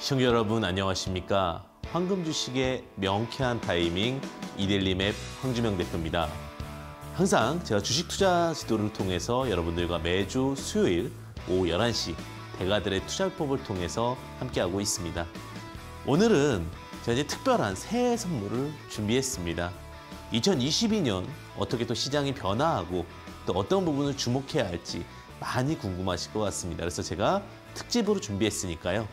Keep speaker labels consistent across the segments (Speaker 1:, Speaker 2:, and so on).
Speaker 1: 시청자 여러분 안녕하십니까? 황금 주식의 명쾌한 타이밍 이델리맵 황주명 대표입니다. 항상 제가 주식 투자 지도를 통해서 여러분들과 매주 수요일 오후 11시 대가들의 투자법을 통해서 함께하고 있습니다. 오늘은 제가 이제 특별한 새해 선물을 준비했습니다. 2022년 어떻게 또 시장이 변화하고 또 어떤 부분을 주목해야 할지 많이 궁금하실 것 같습니다. 그래서 제가 특집으로 준비했으니까요.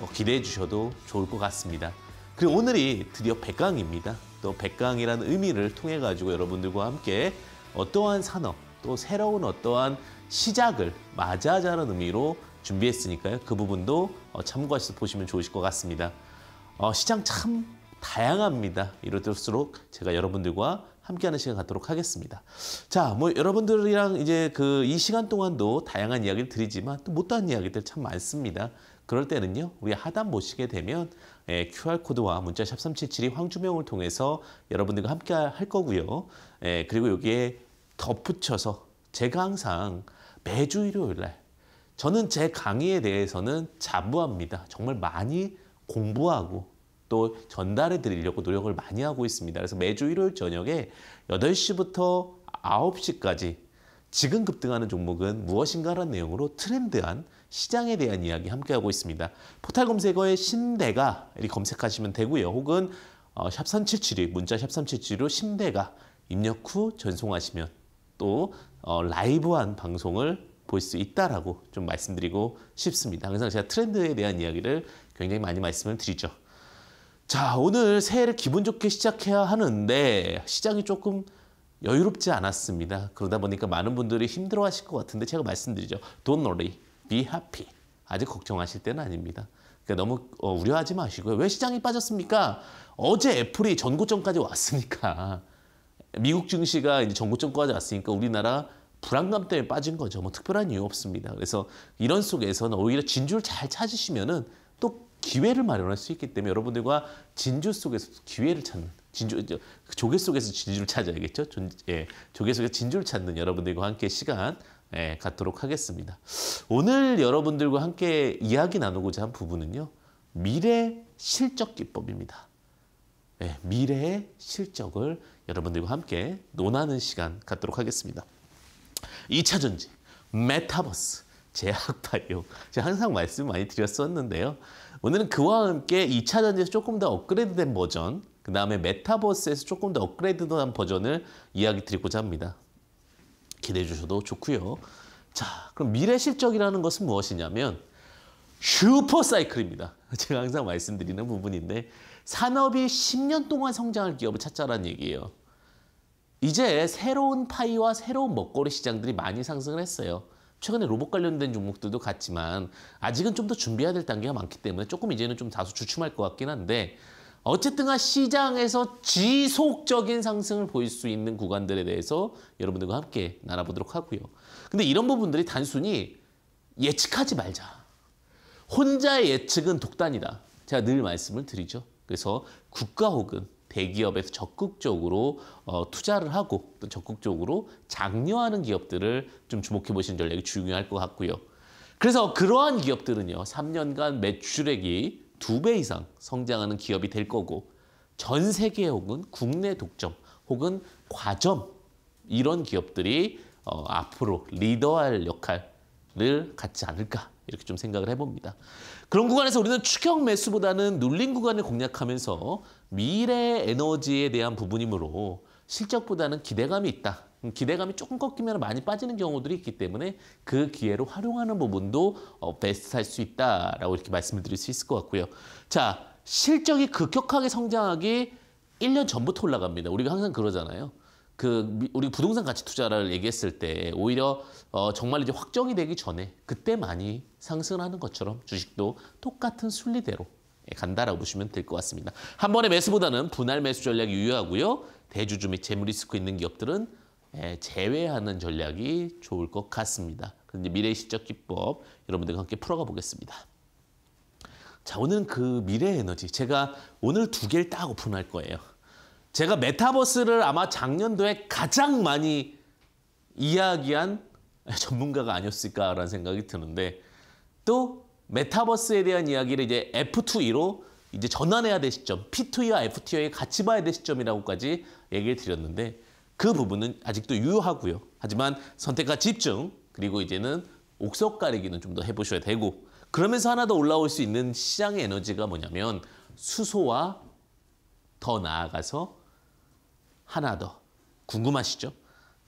Speaker 1: 어, 기대해 주셔도 좋을 것 같습니다. 그리고 오늘이 드디어 100강입니다. 또 100강이라는 의미를 통해 가지고 여러분들과 함께 어떠한 산업, 또 새로운 어떠한 시작을 맞이하자는 의미로 준비했으니까요. 그 부분도 어, 참고하셔서 보시면 좋으실 것 같습니다. 어, 시장 참 다양합니다. 이럴수록 제가 여러분들과 함께하는 시간 갖도록 하겠습니다. 자, 뭐 여러분들이랑 이제 그 이 시간 동안도 다양한 이야기를 드리지만 또 못다한 이야기들 참 많습니다. 그럴 때는요. 우리 하단 보시게 되면 예, QR코드와 문자 샵3772 황주명을 통해서 여러분들과 함께 할 거고요. 예, 그리고 여기에 덧붙여서 제가 항상 매주 일요일 날 저는 제 강의에 대해서는 자부합니다. 정말 많이 공부하고 또 전달해 드리려고 노력을 많이 하고 있습니다. 그래서 매주 일요일 저녁에 8시부터 9시까지 지금 급등하는 종목은 무엇인가라는 내용으로 트렌드한 시장에 대한 이야기 함께하고 있습니다. 포탈검색어의 신대가 검색하시면 되고요. 혹은 어, 샵 3772, 문자 샵 3772로 신대가 입력 후 전송하시면 또 어, 라이브한 방송을 볼 수 있다라고 좀 말씀드리고 싶습니다. 항상 제가 트렌드에 대한 이야기를 굉장히 많이 말씀을 드리죠. 자, 오늘 새해를 기분 좋게 시작해야 하는데 시장이 조금 여유롭지 않았습니다. 그러다 보니까 많은 분들이 힘들어 하실 것 같은데 제가 말씀드리죠. Don't worry. be happy. 아직 걱정하실 때는 아닙니다. 그러니까 너무 어, 우려하지 마시고요. 왜 시장이 빠졌습니까? 어제 애플이 전고점까지 왔으니까 미국 증시가 이제 전고점까지 왔으니까 우리나라 불안감 때문에 빠진 거죠. 뭐 특별한 이유 없습니다. 그래서 이런 속에서는 오히려 진주를 잘 찾으시면은 또 기회를 마련할 수 있기 때문에 여러분들과 진주 속에서 기회를 찾는 진주 그 조개 속에서 진주를 찾아야겠죠. 존, 예, 조개 속에서 진주를 찾는 여러분들과 함께 시간 예, 갖도록 하겠습니다. 오늘 여러분들과 함께 이야기 나누고자 한 부분은요. 미래 실적 기법입니다. 예, 미래의 실적을 여러분들과 함께 논하는 시간 갖도록 하겠습니다. 2차 전지, 메타버스, 제약 바이오. 제가 항상 말씀 많이 드렸었는데요. 오늘은 그와 함께 2차 전지에서 조금 더 업그레이드된 버전, 그 다음에 메타버스에서 조금 더 업그레이드된 버전을 이야기 드리고자 합니다. 기대해 주셔도 좋고요. 자, 그럼 미래 실적이라는 것은 무엇이냐면 슈퍼 사이클입니다. 제가 항상 말씀드리는 부분인데 산업이 10년 동안 성장할 기업을 찾자라는 얘기예요. 이제 새로운 파이와 새로운 먹거리 시장들이 많이 상승을 했어요. 최근에 로봇 관련된 종목들도 같지만 아직은 좀 더 준비해야 될 단계가 많기 때문에 조금 이제는 좀 다소 주춤할 것 같긴 한데 어쨌든 아 시장에서 지속적인 상승을 보일 수 있는 구간들에 대해서 여러분들과 함께 나눠보도록 하고요. 근데 이런 부분들이 단순히 예측하지 말자. 혼자의 예측은 독단이다. 제가 늘 말씀을 드리죠. 그래서 국가 혹은 대기업에서 적극적으로 어, 투자를 하고 또 적극적으로 장려하는 기업들을 좀 주목해 보시는 전략이 중요할 것 같고요. 그래서 그러한 기업들은요. 3년간 매출액이 두배 이상 성장하는 기업이 될 거고 전 세계 혹은 국내 독점 혹은 과점 이런 기업들이 어, 앞으로 리더할 역할을 갖지 않을까 이렇게 좀 생각을 해봅니다. 그런 구간에서 우리는 추격 매수보다는 눌린 구간을 공략하면서 미래 에너지에 대한 부분이므로 실적보다는 기대감이 있다. 음, 기대감이 조금 꺾이면 많이 빠지는 경우들이 있기 때문에 그기회를 활용하는 부분도 어, 베스트 할 수 있다라고 이렇게 말씀을 드릴 수 있을 것 같고요. 자, 실적이 급격하게 성장하기 1년 전부터 올라갑니다. 우리가 항상 그러잖아요. 그 우리 부동산 가치 투자를 얘기했을 때 오히려 어 정말 이제 확정이 되기 전에 그때 많이 상승하는 것처럼 주식도 똑같은 순리대로 예, 간다라고 보시면 될 것 같습니다. 한 번의 매수보다는 분할 매수 전략이 유효하고요. 대주주 및재물 리스크 있는 기업들은 예, 제외하는 전략이 좋을 것 같습니다. 그런데 미래 시적 기법 여러분들과 함께 풀어가 보겠습니다. 자, 오늘은 그 미래 에너지. 제가 오늘 두 개를 딱 오픈할 거예요. 제가 메타버스를 아마 작년도에 가장 많이 이야기한 전문가가 아니었을까라는 생각이 드는데 또 메타버스에 대한 이야기를 이제 F2E로 이제 전환해야 될 시점, P2E와 f 2 e 같이 봐야 될 시점이라고까지 얘기를 드렸는데 그 부분은 아직도 유효하고요. 하지만 선택과 집중 그리고 이제는 옥석 가리기는 좀 더 해보셔야 되고 그러면서 하나 더 올라올 수 있는 시장의 에너지가 뭐냐면 수소와 더 나아가서 하나 더 궁금하시죠?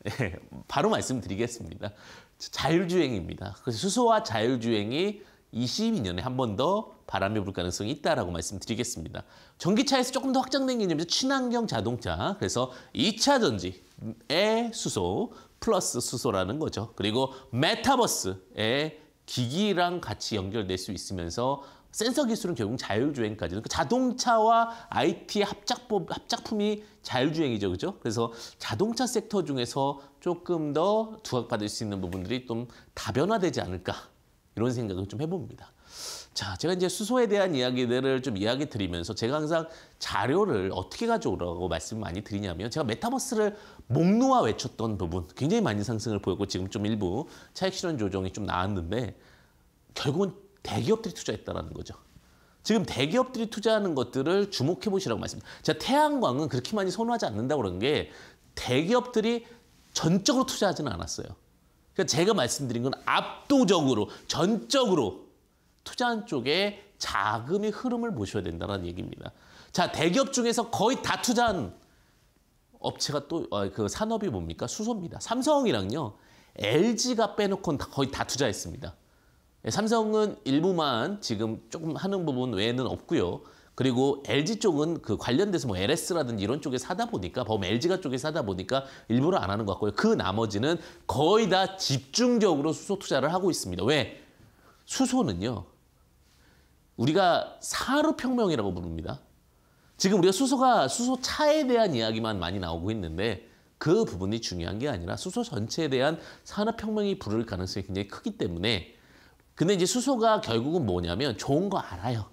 Speaker 1: 네, 바로 말씀드리겠습니다. 자율주행입니다. 그래서 수소와 자율주행이 22년에 한 번 더 바람이 불 가능성이 있다라고 말씀드리겠습니다. 전기차에서 조금 더 확장된 개념이죠. 친환경 자동차. 그래서 2차 전지, 의 수소 플러스 수소라는 거죠. 그리고 메타버스의 기기랑 같이 연결될 수 있으면서 센서 기술은 결국 자율주행까지는 그 자동차와 i t 합작법, 합작품이 자율주행이죠. 그죠? 그래서 자동차 섹터 중에서 조금 더 두각받을 수 있는 부분들이 좀 다변화되지 않을까 이런 생각을 좀 해봅니다. 자, 제가 이제 수소에 대한 이야기들을 좀 이야기 드리면서 제가 항상 자료를 어떻게 가져오라고 말씀을 많이 드리냐면 제가 메타버스를 목 놓아 외쳤던 부분 굉장히 많이 상승을 보였고 지금 좀 일부 차익 실현 조정이 좀 나왔는데 결국은 대기업들이 투자했다라는 거죠. 지금 대기업들이 투자하는 것들을 주목해 보시라고 말씀니다 제가 태양광은 그렇게 많이 선호하지 않는다고 그런 게 대기업들이 전적으로 투자하지는 않았어요. 그러니까 제가 말씀드린 건 압도적으로 전적으로 투자한 쪽에 자금의 흐름을 보셔야 된다는 얘기입니다. 자, 대기업 중에서 거의 다 투자한 업체가 또그 어, 산업이 뭡니까? 수소입니다. 삼성이랑요. LG가 빼놓고는 거의 다 투자했습니다. 예, 삼성은 일부만 지금 조금 하는 부분 외에는 없고요. 그리고 LG 쪽은 그 관련돼서 뭐 LS라든지 이런 쪽에 사다 보니까 범 LG가 쪽에 사다 보니까 일부러 안 하는 것 같고요. 그 나머지는 거의 다 집중적으로 수소 투자를 하고 있습니다. 왜? 수소는요. 우리가 산업혁명이라고 부릅니다. 지금 우리가 수소가 수소 차에 대한 이야기만 많이 나오고 있는데 그 부분이 중요한 게 아니라 수소 전체에 대한 산업혁명이 부를 가능성이 굉장히 크기 때문에 근데 이제 수소가 결국은 뭐냐면 좋은 거 알아요.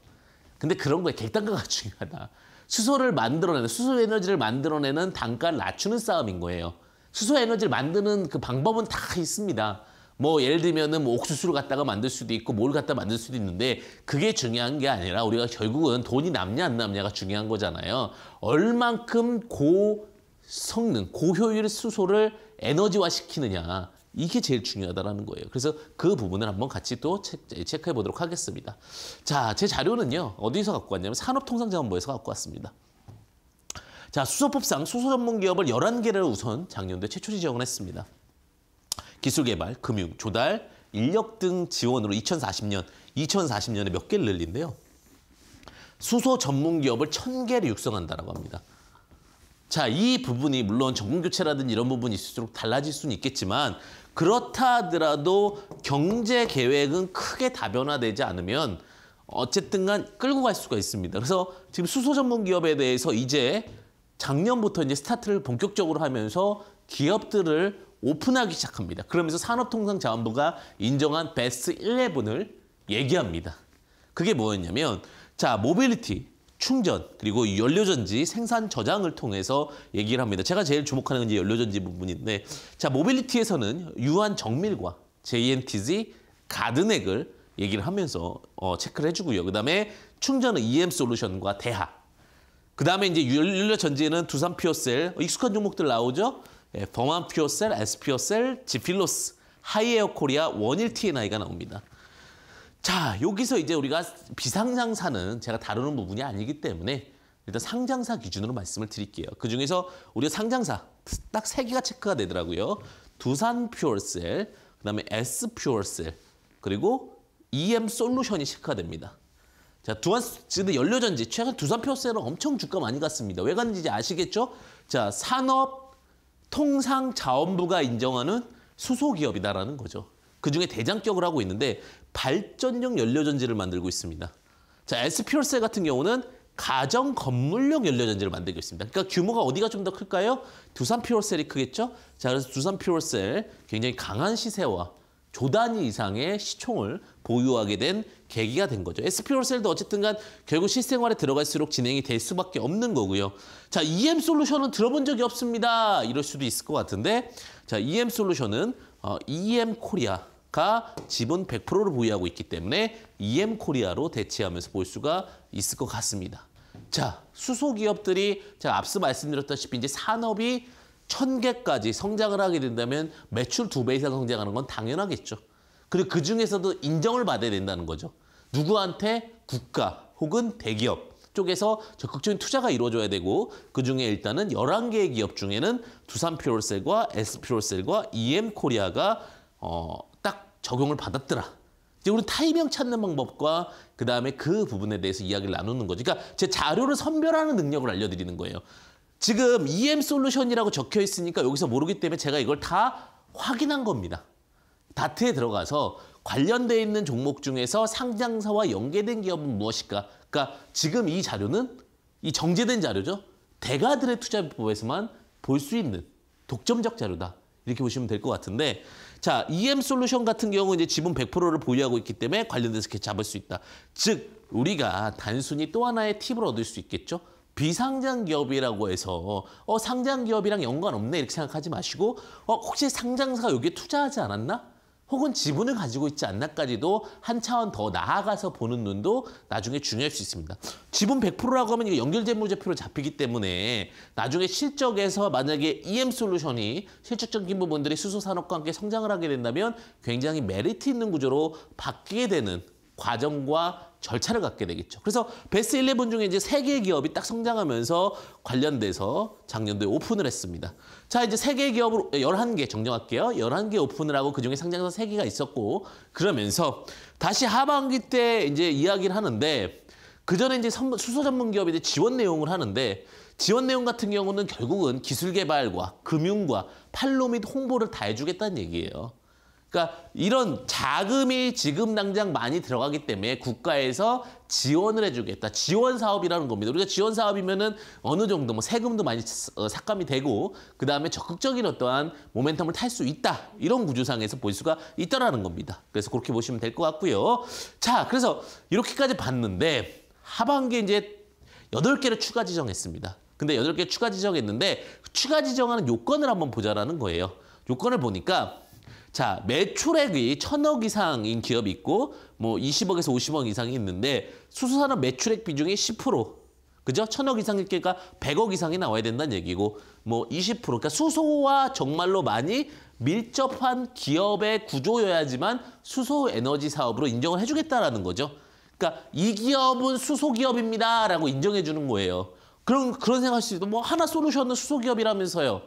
Speaker 1: 근데 그런 거에 객단가가 중요하다. 수소를 만들어내는 수소 에너지를 만들어내는 단가를 낮추는 싸움인 거예요. 수소 에너지를 만드는 그 방법은 다 있습니다. 뭐 예를 들면은 뭐 옥수수를 갖다가 만들 수도 있고 뭘 갖다 만들 수도 있는데 그게 중요한 게 아니라 우리가 결국은 돈이 남냐 안 남냐가 중요한 거잖아요. 얼만큼 고 성능, 고효율 수소를 에너지화 시키느냐. 이게 제일 중요하다는 거예요. 그래서 그 부분을 한번 같이 또 체크해 보도록 하겠습니다. 자, 제 자료는요. 어디서 갖고 왔냐면 산업통상자원부에서 갖고 왔습니다. 자, 수소법상 수소 전문 기업을 열한 개를 우선 작년도에 최초 지정을 했습니다. 기술개발, 금융, 조달, 인력 등 지원으로 2040년, 2040년에 몇 개를 늘린대요. 수소 전문 기업을 천개를 육성한다라고 합니다. 자, 이 부분이 물론 전공 교체라든지 이런 부분이 있을수록 달라질 수는 있겠지만 그렇다 하더라도 경제 계획은 크게 다변화되지 않으면 어쨌든 간 끌고 갈 수가 있습니다. 그래서 지금 수소 전문 기업에 대해서 이제 작년부터 이제 스타트를 본격적으로 하면서 기업들을 오픈하기 시작합니다. 그러면서 산업통상자원부가 인정한 베스트 11을 얘기합니다. 그게 뭐였냐면 자 모빌리티, 충전, 그리고 연료전지 생산 저장을 통해서 얘기를 합니다. 제가 제일 주목하는 건 연료전지 부분인데 자 모빌리티에서는 유한 정밀과 JNTZ, 가든액을 얘기를 하면서 어, 체크를 해주고요. 그다음에 충전은 EM 솔루션과 대하. 그다음에 이제 연료전지에는 두산 피어셀 어, 익숙한 종목들 나오죠. 예, 버만퓨어셀, 에스피어셀, 지필로스, 하이에어 코리아, 원일 TNI가 나옵니다. 자, 여기서 이제 우리가 비상장사는 제가 다루는 부분이 아니기 때문에 일단 상장사 기준으로 말씀을 드릴게요. 그중에서 우리가 상장사 딱 세 개가 체크가 되더라고요. 두산 퓨어셀, 그다음에 에스 퓨어셀, 그리고 EM 솔루션이 체크가 됩니다. 자, 두산 지데 연료전지 최근 두산 퓨어셀은 엄청 주가 많이 갔습니다. 왜 갔는지 아시겠죠? 자, 산업 통상 자원부가 인정하는 수소기업이다라는 거죠. 그중에 대장격을 하고 있는데 발전용 연료전지를 만들고 있습니다. 자, SP월세 같은 경우는 가정 건물용 연료전지를 만들고 있습니다. 그러니까 규모가 어디가 좀 더 클까요? 두산 퓨얼셀이 크겠죠? 자, 그래서 두산 퓨얼셀 굉장히 강한 시세와 조단위 이상의 시총을 보유하게 된 계기가 된 거죠. SP로셀도 어쨌든 간 결국 실생활에 들어갈수록 진행이 될 수밖에 없는 거고요. 자, EM 솔루션은 들어본 적이 없습니다. 이럴 수도 있을 것 같은데 자, EM 솔루션은 어, EM 코리아가 지분 100%를 보유하고 있기 때문에 EM 코리아로 대체하면서 볼 수가 있을 것 같습니다. 자, 수소기업들이 제가 앞서 말씀드렸다시피 이제 산업이 천개까지 성장을 하게 된다면 매출 두 배 이상 성장하는 건 당연하겠죠. 그리고 그중에서도 인정을 받아야 된다는 거죠. 누구한테 국가 혹은 대기업 쪽에서 적극적인 투자가 이루어져야 되고 그중에 일단은 열한 개의 기업 중에는 두산피로셀과에스피로셀과 EM코리아가 어, 딱 적용을 받았더라. 이제 우리 타이밍 찾는 방법과 그다음에 그 부분에 대해서 이야기를 나누는 거죠. 그러니까 제 자료를 선별하는 능력을 알려드리는 거예요. 지금 EM 솔루션이라고 적혀 있으니까 여기서 모르기 때문에 제가 이걸 다 확인한 겁니다. 다트에 들어가서 관련돼 있는 종목 중에서 상장사와 연계된 기업은 무엇일까? 그러니까 지금 이 자료는 이 정제된 자료죠. 대가들의 투자법에서만 볼 수 있는 독점적 자료다. 이렇게 보시면 될 것 같은데 자 EM 솔루션 같은 경우 이제 지분 100%를 보유하고 있기 때문에 관련돼서 이렇게 잡을 수 있다. 즉 우리가 단순히 또 하나의 팁을 얻을 수 있겠죠. 비상장 기업이라고 해서 어 상장 기업이랑 연관없네 이렇게 생각하지 마시고 어 혹시 상장사가 여기에 투자하지 않았나? 혹은 지분을 가지고 있지 않나까지도 한 차원 더 나아가서 보는 눈도 나중에 중요할 수 있습니다. 지분 100%라고 하면 이게 연결재무제표로 잡히기 때문에 나중에 실적에서 만약에 EM솔루션이 실적적인 부분들이 수소산업과 함께 성장을 하게 된다면 굉장히 메리트 있는 구조로 바뀌게 되는 과정과 절차를 갖게 되겠죠. 그래서 베스트 11 중에 이제 세 개의 기업이 딱 성장하면서 관련돼서 작년도에 오픈을 했습니다. 자, 이제 세 개의 기업을 11개 예, 정정할게요. 11개 오픈을 하고 그중에 상장사 세개가 있었고 그러면서 다시 하반기 때 이제 이야기를 하는데 그 전에 이제 수소 전문 기업이 지원 내용을 하는데 지원 내용 같은 경우는 결국은 기술 개발과 금융과 판로 및 홍보를 다 해주겠다는 얘기예요. 그러니까 이런 자금이 지금 당장 많이 들어가기 때문에 국가에서 지원을 해주겠다. 지원 사업이라는 겁니다. 우리가 지원 사업이면은 어느 정도 뭐 세금도 많이 어, 삭감이 되고 그 다음에 적극적인 어떠한 모멘텀을 탈 수 있다. 이런 구조상에서 볼 수가 있다라는 겁니다. 그래서 그렇게 보시면 될 것 같고요. 자, 그래서 이렇게까지 봤는데 하반기에 이제 여덟 개를 추가 지정했습니다. 근데 여덟 개 추가 지정했는데 추가 지정하는 요건을 한번 보자라는 거예요. 요건을 보니까 자, 매출액이 천억 이상인 기업이 있고 뭐 20억에서 50억 이상이 있는데 수소산업 매출액 비중이 10%. 그죠? 천억 이상일 게니까 100억 이상이 나와야 된다는 얘기고 뭐 20% 그러니까 수소와 정말로 많이 밀접한 기업의 구조여야지만 수소 에너지 사업으로 인정을 해 주겠다라는 거죠. 그러니까 이 기업은 수소 기업입니다라고 인정해 주는 거예요. 그런 그런 생각할 수도 뭐 하나 솔루션은 수소 기업이라면서요.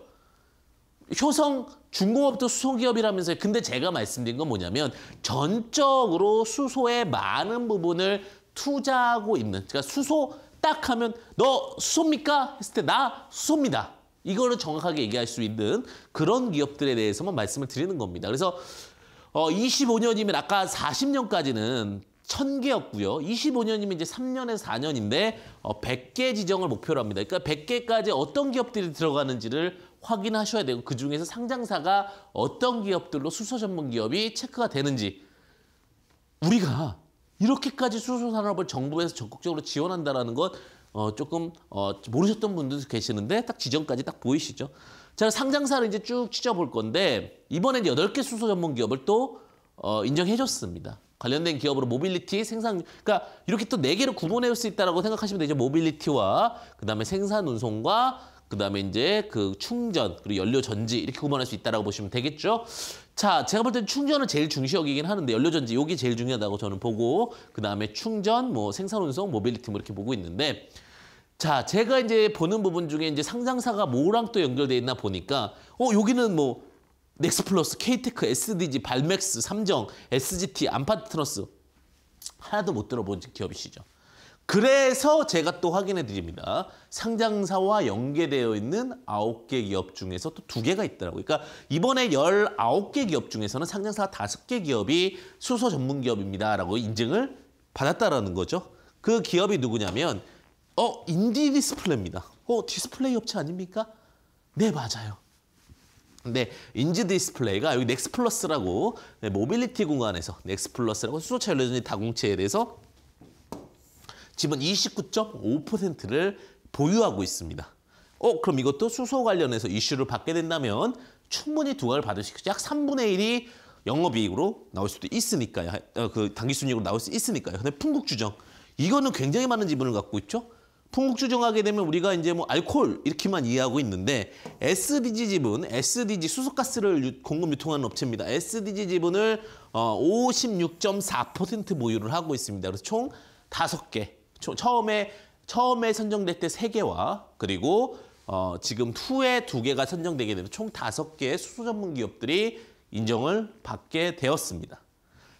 Speaker 1: 효성 중공업도 수소기업이라면서요. 근데 제가 말씀드린 건 뭐냐면 전적으로 수소의 많은 부분을 투자하고 있는 그러니까 수소 딱 하면 너 수소입니까? 했을 때 나 수소입니다. 이거를 정확하게 얘기할 수 있는 그런 기업들에 대해서만 말씀을 드리는 겁니다. 그래서 어 25년이면 아까 40년까지는 천개였고요 25년이면 이제 3년에서 4년인데 어, 100개 지정을 목표로 합니다. 그러니까 100개까지 어떤 기업들이 들어가는지를 확인하셔야 되고 그중에서 상장사가 어떤 기업들로 수소 전문 기업이 체크가 되는지 우리가 이렇게까지 수소 산업을 정부에서 적극적으로 지원한다라는 것 어, 조금 어, 모르셨던 분들도 계시는데 딱 지점까지 딱 보이시죠? 자, 상장사를 이제 쭉 찢어볼 건데 이번엔 여덟 개 수소 전문 기업을 또 어, 인정해줬습니다. 관련된 기업으로 모빌리티, 생산, 그러니까 이렇게 또 네 개로 구분해올 수 있다라고 생각하시면 되죠. 모빌리티와 그다음에 생산 운송과 그다음에 이제 그 충전 그리고 연료 전지 이렇게 구분할 수 있다라고 보시면 되겠죠. 자, 제가 볼 때는 충전은 제일 중시 여이긴 하는데 연료 전지 요기 제일 중요하다고 저는 보고 그다음에 충전, 뭐 생산 운송, 모빌리티 뭐 이렇게 보고 있는데 자, 제가 이제 보는 부분 중에 이제 상장사가 뭐랑 또 연결돼 있나 보니까 어, 여기는 뭐 넥스플러스, 케이테크, SDG, 발맥스, 삼정, SGT, 안파트너스 하나도 못 들어본 기업이시죠. 그래서 제가 또 확인해 드립니다. 상장사와 연계되어 있는 아홉 개 기업 중에서 또 두 개가 있더라고요. 그러니까 이번에 열 아홉 개 기업 중에서는 상장사 다섯 개 기업이 수소 전문 기업입니다라고 인증을 받았다라는 거죠. 그 기업이 누구냐면 어 인디 디스플레이입니다. 어 디스플레이 업체 아닙니까? 네 맞아요. 근데 인지 디스플레이가 여기 넥스플러스라고 네, 모빌리티 공간에서 넥스플러스라고 수소차 연료전지 다공체에 대해서 지분 29.5%를 보유하고 있습니다. 어, 그럼 이것도 수소 관련해서 이슈를 받게 된다면 충분히 두각을 받을 수 있고 약 3분의 1이 영업이익으로 나올 수도 있으니까요. 어, 그 당기순이익으로 나올 수 있으니까요. 근데 풍국주정 이거는 굉장히 많은 지분을 갖고 있죠. 풍국주정하게 되면 우리가 이제 뭐 알코올 이렇게만 이해하고 있는데 SDG 지분, SDG 수소가스를 공급 유통하는 업체입니다. SDG 지분을 어56.4% 보유를 하고 있습니다. 그래서 총 다섯 개 처음에 처음에 선정될 때 세개와 그리고 어, 지금 후에 두개가 선정되게 되면 총 다섯 개의 수소 전문 기업들이 인정을 받게 되었습니다.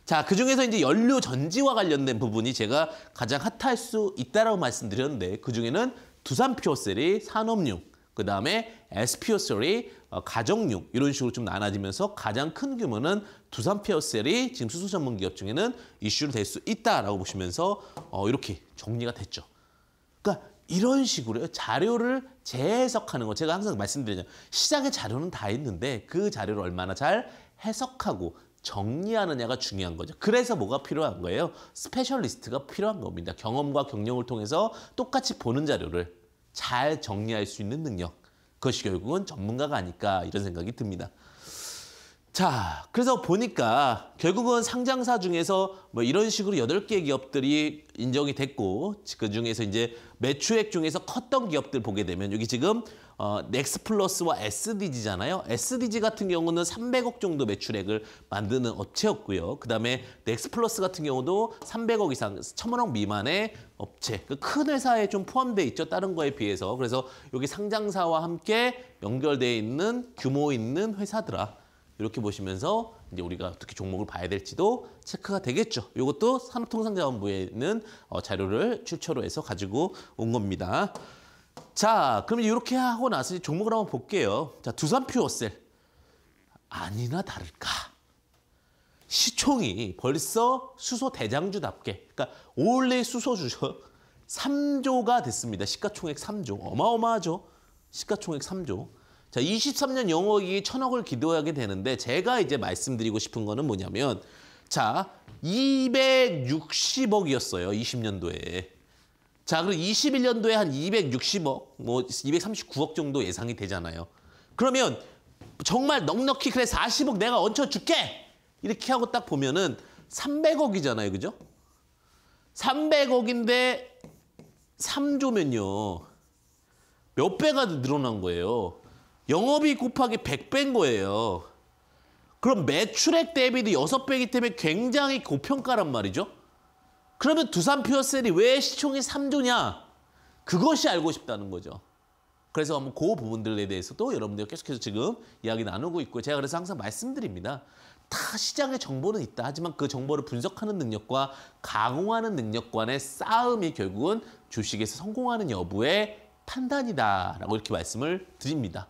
Speaker 1: 자, 그중에서 이제 연료 전지와 관련된 부분이 제가 가장 핫할 수 있다라고 말씀드렸는데 그중에는 두산퓨어셀이 산업용 그 다음에 s p o 오셀이 어, 가정육 이런 식으로 좀 나눠지면서 가장 큰 규모는 두산피어셀이 지금 수소 전문 기업 중에는 이슈로 될 수 있다라고 보시면서 어, 이렇게 정리가 됐죠. 그러니까 이런 식으로 자료를 재해석하는 거 제가 항상 말씀드리죠. 시작의 자료는 다 있는데 그 자료를 얼마나 잘 해석하고 정리하느냐가 중요한 거죠. 그래서 뭐가 필요한 거예요? 스페셜리스트가 필요한 겁니다. 경험과 경력을 통해서 똑같이 보는 자료를 잘 정리할 수 있는 능력. 그것이 결국은 전문가가 아닐까 이런 생각이 듭니다. 자, 그래서 보니까 결국은 상장사 중에서 뭐 이런 식으로 여개 기업들이 인정이 됐고 그 중에서 이제 매출액 중에서 컸던 기업들 보게 되면 여기 지금 어, 넥스 플러스와 SDG잖아요. SDG 같은 경우는 300억 정도 매출액을 만드는 업체였고요. 그다음에 넥스 플러스 같은 경우도 300억 이상, 1,000억 미만의 업체, 그 큰 회사에 좀 포함돼 있죠. 다른 거에 비해서. 그래서 여기 상장사와 함께 연결돼 있는 규모 있는 회사들아. 이렇게 보시면서 이제 우리가 어떻게 종목을 봐야 될지도 체크가 되겠죠. 이것도 산업통상자원부에 있는 어, 자료를 출처로 해서 가지고 온 겁니다. 자, 그럼 이렇게 하고 나서 종목을 한번 볼게요. 자, 두산 퓨어셀. 아니나 다를까. 시총이 벌써 수소 대장주답게, 그러니까 올해 수소주죠. 3조가 됐습니다. 시가총액 3조. 어마어마하죠. 시가총액 3조. 자, 23년 영업이익 천억을 기도하게 되는데 제가 이제 말씀드리고 싶은 거는 뭐냐면 자, 260억이었어요. 20년도에. 자, 그럼 21년도에 한 260억, 뭐 239억 정도 예상이 되잖아요. 그러면 정말 넉넉히 그래 40억 내가 얹혀 줄게. 이렇게 하고 딱 보면은 300억이잖아요. 그죠? 300억인데 3조면요. 몇 배가 늘어난 거예요. 영업이 곱하기 100배인 거예요. 그럼 매출액 대비도 6배이기 때문에 굉장히 고평가란 말이죠. 그러면 두산 퓨어셀이 왜 시총이 3조냐? 그것이 알고 싶다는 거죠. 그래서 한번 그 부분들에 대해서도 여러분들 계속해서 지금 이야기 나누고 있고 제가 그래서 항상 말씀드립니다. 다 시장에 정보는 있다. 하지만 그 정보를 분석하는 능력과 강공하는 능력 간의 싸움이 결국은 주식에서 성공하는 여부의 판단이다. 라고 이렇게 말씀을 드립니다.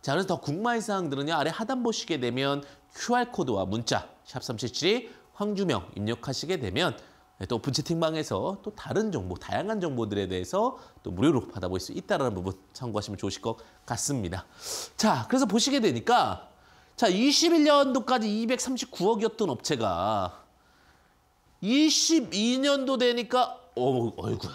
Speaker 1: 자, 그래서 더 궁금한 사항들은요. 아래 하단 보시게 되면 QR코드와 문자 샵 377이 황주명 입력하시게 되면 네, 또 부채팅방에서 또 다른 정보, 다양한 정보들에 대해서 또 무료로 받아볼 수 있다는 부분 참고하시면 좋으실 것 같습니다. 자, 그래서 보시게 되니까 자 21년도까지 239억이었던 업체가 22년도 되니까 어, 어이구야.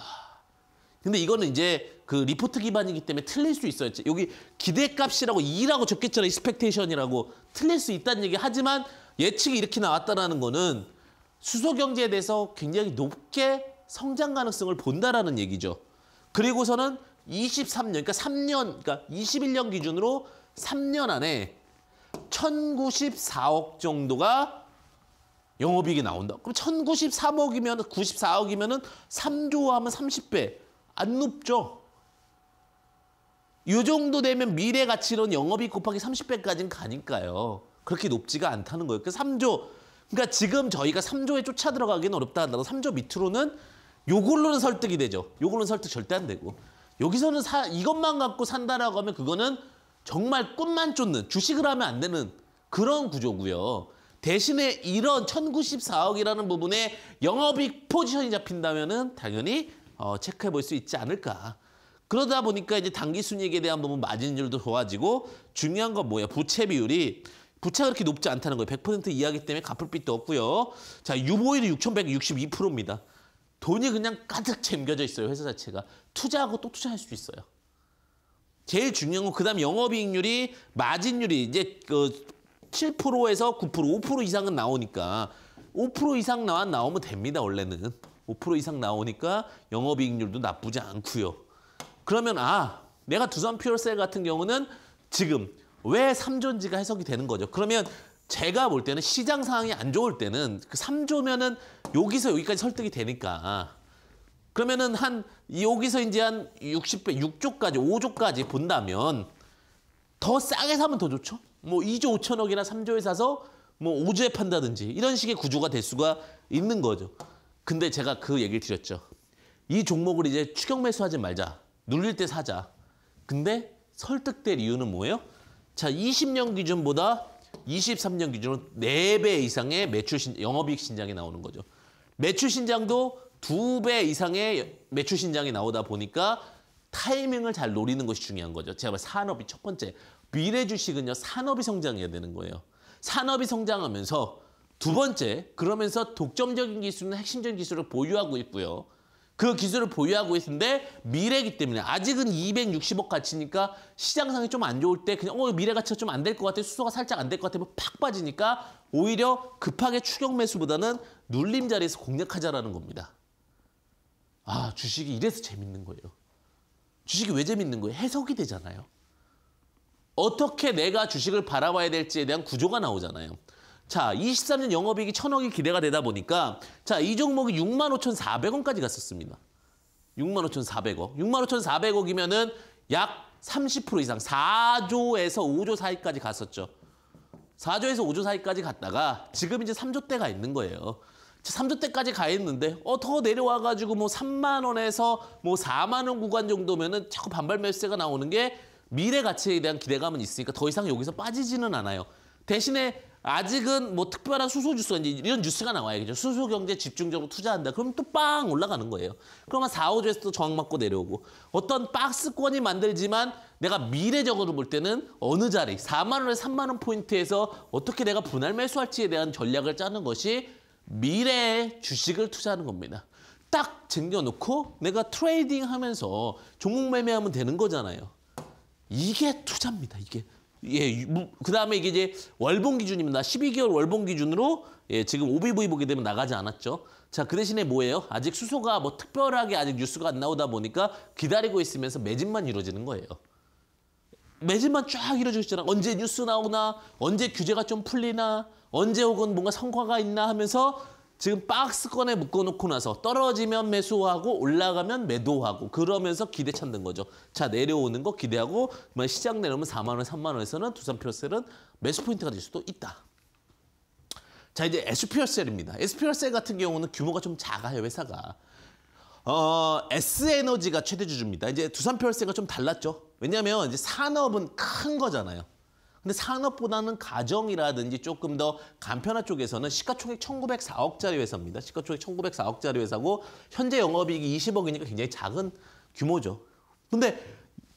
Speaker 1: 근데 이거는 이제 그 리포트 기반이기 때문에 틀릴 수 있어요. 여기 기대값이라고 2라고 적겠잖아요. e x p e c t 이라고 틀릴 수 있다는 얘기 하지만 예측이 이렇게 나왔다라는 거는 수소 경제에 대해서 굉장히 높게 성장 가능성을 본다라는 얘기죠. 그리고서는 23년, 그러니까 3년, 그러니까 21년 기준으로 3년 안에 1,094억 정도가 영업이익이 나온다. 그럼 1,093억이면 94억이면은 3조 하면 30배 안 높죠. 이 정도 되면 미래 가치론 영업이익 곱하기 30배까지는 가니까요. 그렇게 높지가 않다는 거예요. 그 그러니까 3조 그러니까 지금 저희가 3조에 쫓아 들어가기는 어렵다 하더라도 3조 밑으로는 요걸로는 설득이 되죠. 요걸로는 설득 절대 안 되고. 여기서는 사, 이것만 갖고 산다라고 하면 그거는 정말 꿈만 쫓는 주식을 하면 안 되는 그런 구조고요. 대신에 이런 1094억이라는 부분에 영업이익 포지션이 잡힌다면은 당연히 어, 체크해 볼 수 있지 않을까. 그러다 보니까 이제 단기 순이익에 대한 부분 마진율도 좋아지고 중요한 건 뭐야? 부채 비율이 부채가 그렇게 높지 않다는 거예요. 100% 이하기 때문에 갚을 빚도 없고요. 자, 유보율이 6,162%입니다. 돈이 그냥 가득 챙겨져 있어요, 회사 자체가. 투자하고 또 투자할 수 있어요. 제일 중요한 건 그다음 영업이익률이 마진율이 이제 그 7%에서 9% 5% 이상은 나오니까 5% 이상 나와 나오면 됩니다, 원래는. 5% 이상 나오니까 영업이익률도 나쁘지 않고요. 그러면 아, 내가 두산 퓨얼셀 같은 경우는 지금 왜 3조인지가 해석이 되는 거죠. 그러면 제가 볼 때는 시장 상황이 안 좋을 때는 그 3조면은 여기서 여기까지 설득이 되니까 그러면은 한 여기서 이제 한 60배, 6조까지, 5조까지 본다면 더 싸게 사면 더 좋죠. 뭐 2조 5천억이나 3조에 사서 뭐 5조에 판다든지 이런 식의 구조가 될 수가 있는 거죠. 근데 제가 그 얘기를 드렸죠. 이 종목을 이제 추격 매수하지 말자. 눌릴 때 사자. 근데 설득될 이유는 뭐예요? 자, 20년 기준보다 23년 기준으로 4배 이상의 매출 신, 영업이익 신장이 나오는 거죠. 매출 신장도 2배 이상의 매출 신장이 나오다 보니까 타이밍을 잘 노리는 것이 중요한 거죠. 제가 산업이 첫 번째, 미래 주식은요, 산업이 성장해야 되는 거예요. 산업이 성장하면서 두 번째, 그러면서 독점적인 기술은 핵심적인 기술을 보유하고 있고요. 그 기술을 보유하고 있는데 미래이기 때문에 아직은 260억 가치니까 시장상이 좀 안 좋을 때 그냥 어 미래 가치가 좀 안 될 것 같아 수소가 살짝 안 될 것같아면팍 뭐 빠지니까 오히려 급하게 추격 매수보다는 눌림 자리에서 공략하자라는 겁니다. 아 주식이 이래서 재밌는 거예요. 주식이 왜 재밌는 거예요? 해석이 되잖아요. 어떻게 내가 주식을 바라봐야 될지에 대한 구조가 나오잖아요. 자, 23년 영업이익이 천억이 기대가 되다 보니까 자, 이 종목이 6 5,400원까지 갔었습니다. 6 5,400억. 6 5,400억이면은 약 30% 이상 4조에서 5조 사이까지 갔었죠. 4조에서 5조 사이까지 갔다가 지금 이제 3조 대가 있는 거예요. 3조 대까지가 있는데 어 더 내려와 가지고 뭐 3만 원에서 뭐 4만 원 구간 정도면은 자꾸 반발 매수세가 나오는 게 미래 가치에 대한 기대감은 있으니까 더 이상 여기서 빠지지는 않아요. 대신에 아직은 뭐 특별한 수소 주스가 이제 이런 뉴스가 나와요. 그죠? 수소 경제 집중적으로 투자한다. 그럼 또 빵 올라가는 거예요. 그러면 4, 5주에서또 정확 맞고 내려오고 어떤 박스권이 만들지만 내가 미래적으로 볼 때는 어느 자리 4만 원에서 3만 원 포인트에서 어떻게 내가 분할 매수할지에 대한 전략을 짜는 것이 미래의 주식을 투자하는 겁니다. 딱 쟁겨놓고 내가 트레이딩 하면서 종목 매매하면 되는 거잖아요. 이게 투자입니다. 이게. 예, 그다음에 이게 이제 월봉 기준입니다. 12개월 월봉 기준으로 예, 지금 OBV 보게 되면 나가지 않았죠. 자, 그 대신에 뭐예요? 아직 수소가 뭐 특별하게 아직 뉴스가 안 나오다 보니까 기다리고 있으면서 매진만 이루어지는 거예요. 매진만쫙 이루어지고 있잖아. 언제 뉴스 나오나, 언제 규제가 좀 풀리나, 언제 혹은 뭔가 성과가 있나 하면서 지금 박스권에 묶어놓고 나서 떨어지면 매수하고 올라가면 매도하고 그러면서 기대 찾는 거죠. 자 내려오는 거 기대하고 뭐 시장 내려오면 4만 원, 3만 원에서는 두산 피어셀은 매수 포인트가 될 수도 있다. 자 이제 SPR셀입니다. SPR셀 같은 경우는 규모가 좀 작아요 회사가. 어, S에너지가 최대 주주입니다. 이제 두산피월셀과좀 달랐죠. 왜냐하면 이제 산업은 큰 거잖아요. 근데 산업보다는 가정이라든지 조금 더 간편화 쪽에서는 시가총액 1,904억짜리 회사입니다. 시가총액 1,904억짜리 회사고 현재 영업이익이 20억이니까 굉장히 작은 규모죠. 근데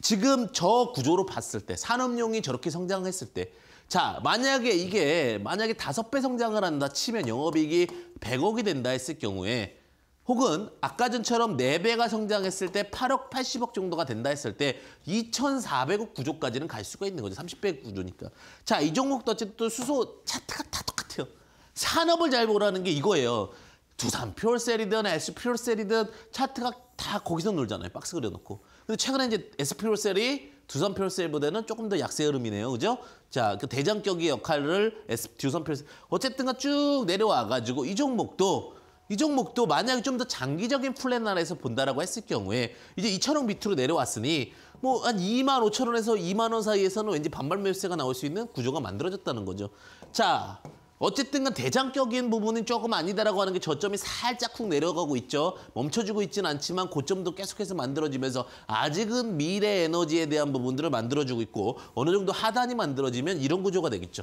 Speaker 1: 지금 저 구조로 봤을 때 산업용이 저렇게 성장했을 때 자, 만약에 이게 만약에 다섯 배 성장을 한다 치면 영업이익이 100억이 된다 했을 경우에 혹은 아까 전처럼 네배가 성장했을 때 8억 80억 정도가 된다 했을 때 2,400억 구조까지는 갈 수가 있는 거죠. 30배 구조니까. 자, 이 종목도 어쨌든 수소 차트가 다 똑같아요. 산업을 잘 보라는 게 이거예요. 두산 퓨얼셀이든 에스 퓨얼셀이든 차트가 다 거기서 놀잖아요. 박스 그려놓고. 근데 최근에 이제 에스 퓨얼셀이 두산 퓨얼셀보다는 조금 더 약세 흐름이네요. 그죠? 자, 그 대장격의 역할을 에스, 두산 퓨얼셀. 어쨌든가 쭉 내려와가지고 이 종목도 이 종목도 만약에 좀 더 장기적인 플랜 나라에서 본다라고 했을 경우에 이제 2천억 밑으로 내려왔으니 뭐 한 2만 5천 원에서 2만 원 사이에서는 왠지 반발 매수세가 나올 수 있는 구조가 만들어졌다는 거죠. 자, 어쨌든 간 대장격인 부분은 조금 아니다라고 하는 게 저점이 살짝 쿵 내려가고 있죠. 멈춰지고 있지는 않지만 고점도 계속해서 만들어지면서 아직은 미래 에너지에 대한 부분들을 만들어주고 있고 어느 정도 하단이 만들어지면 이런 구조가 되겠죠.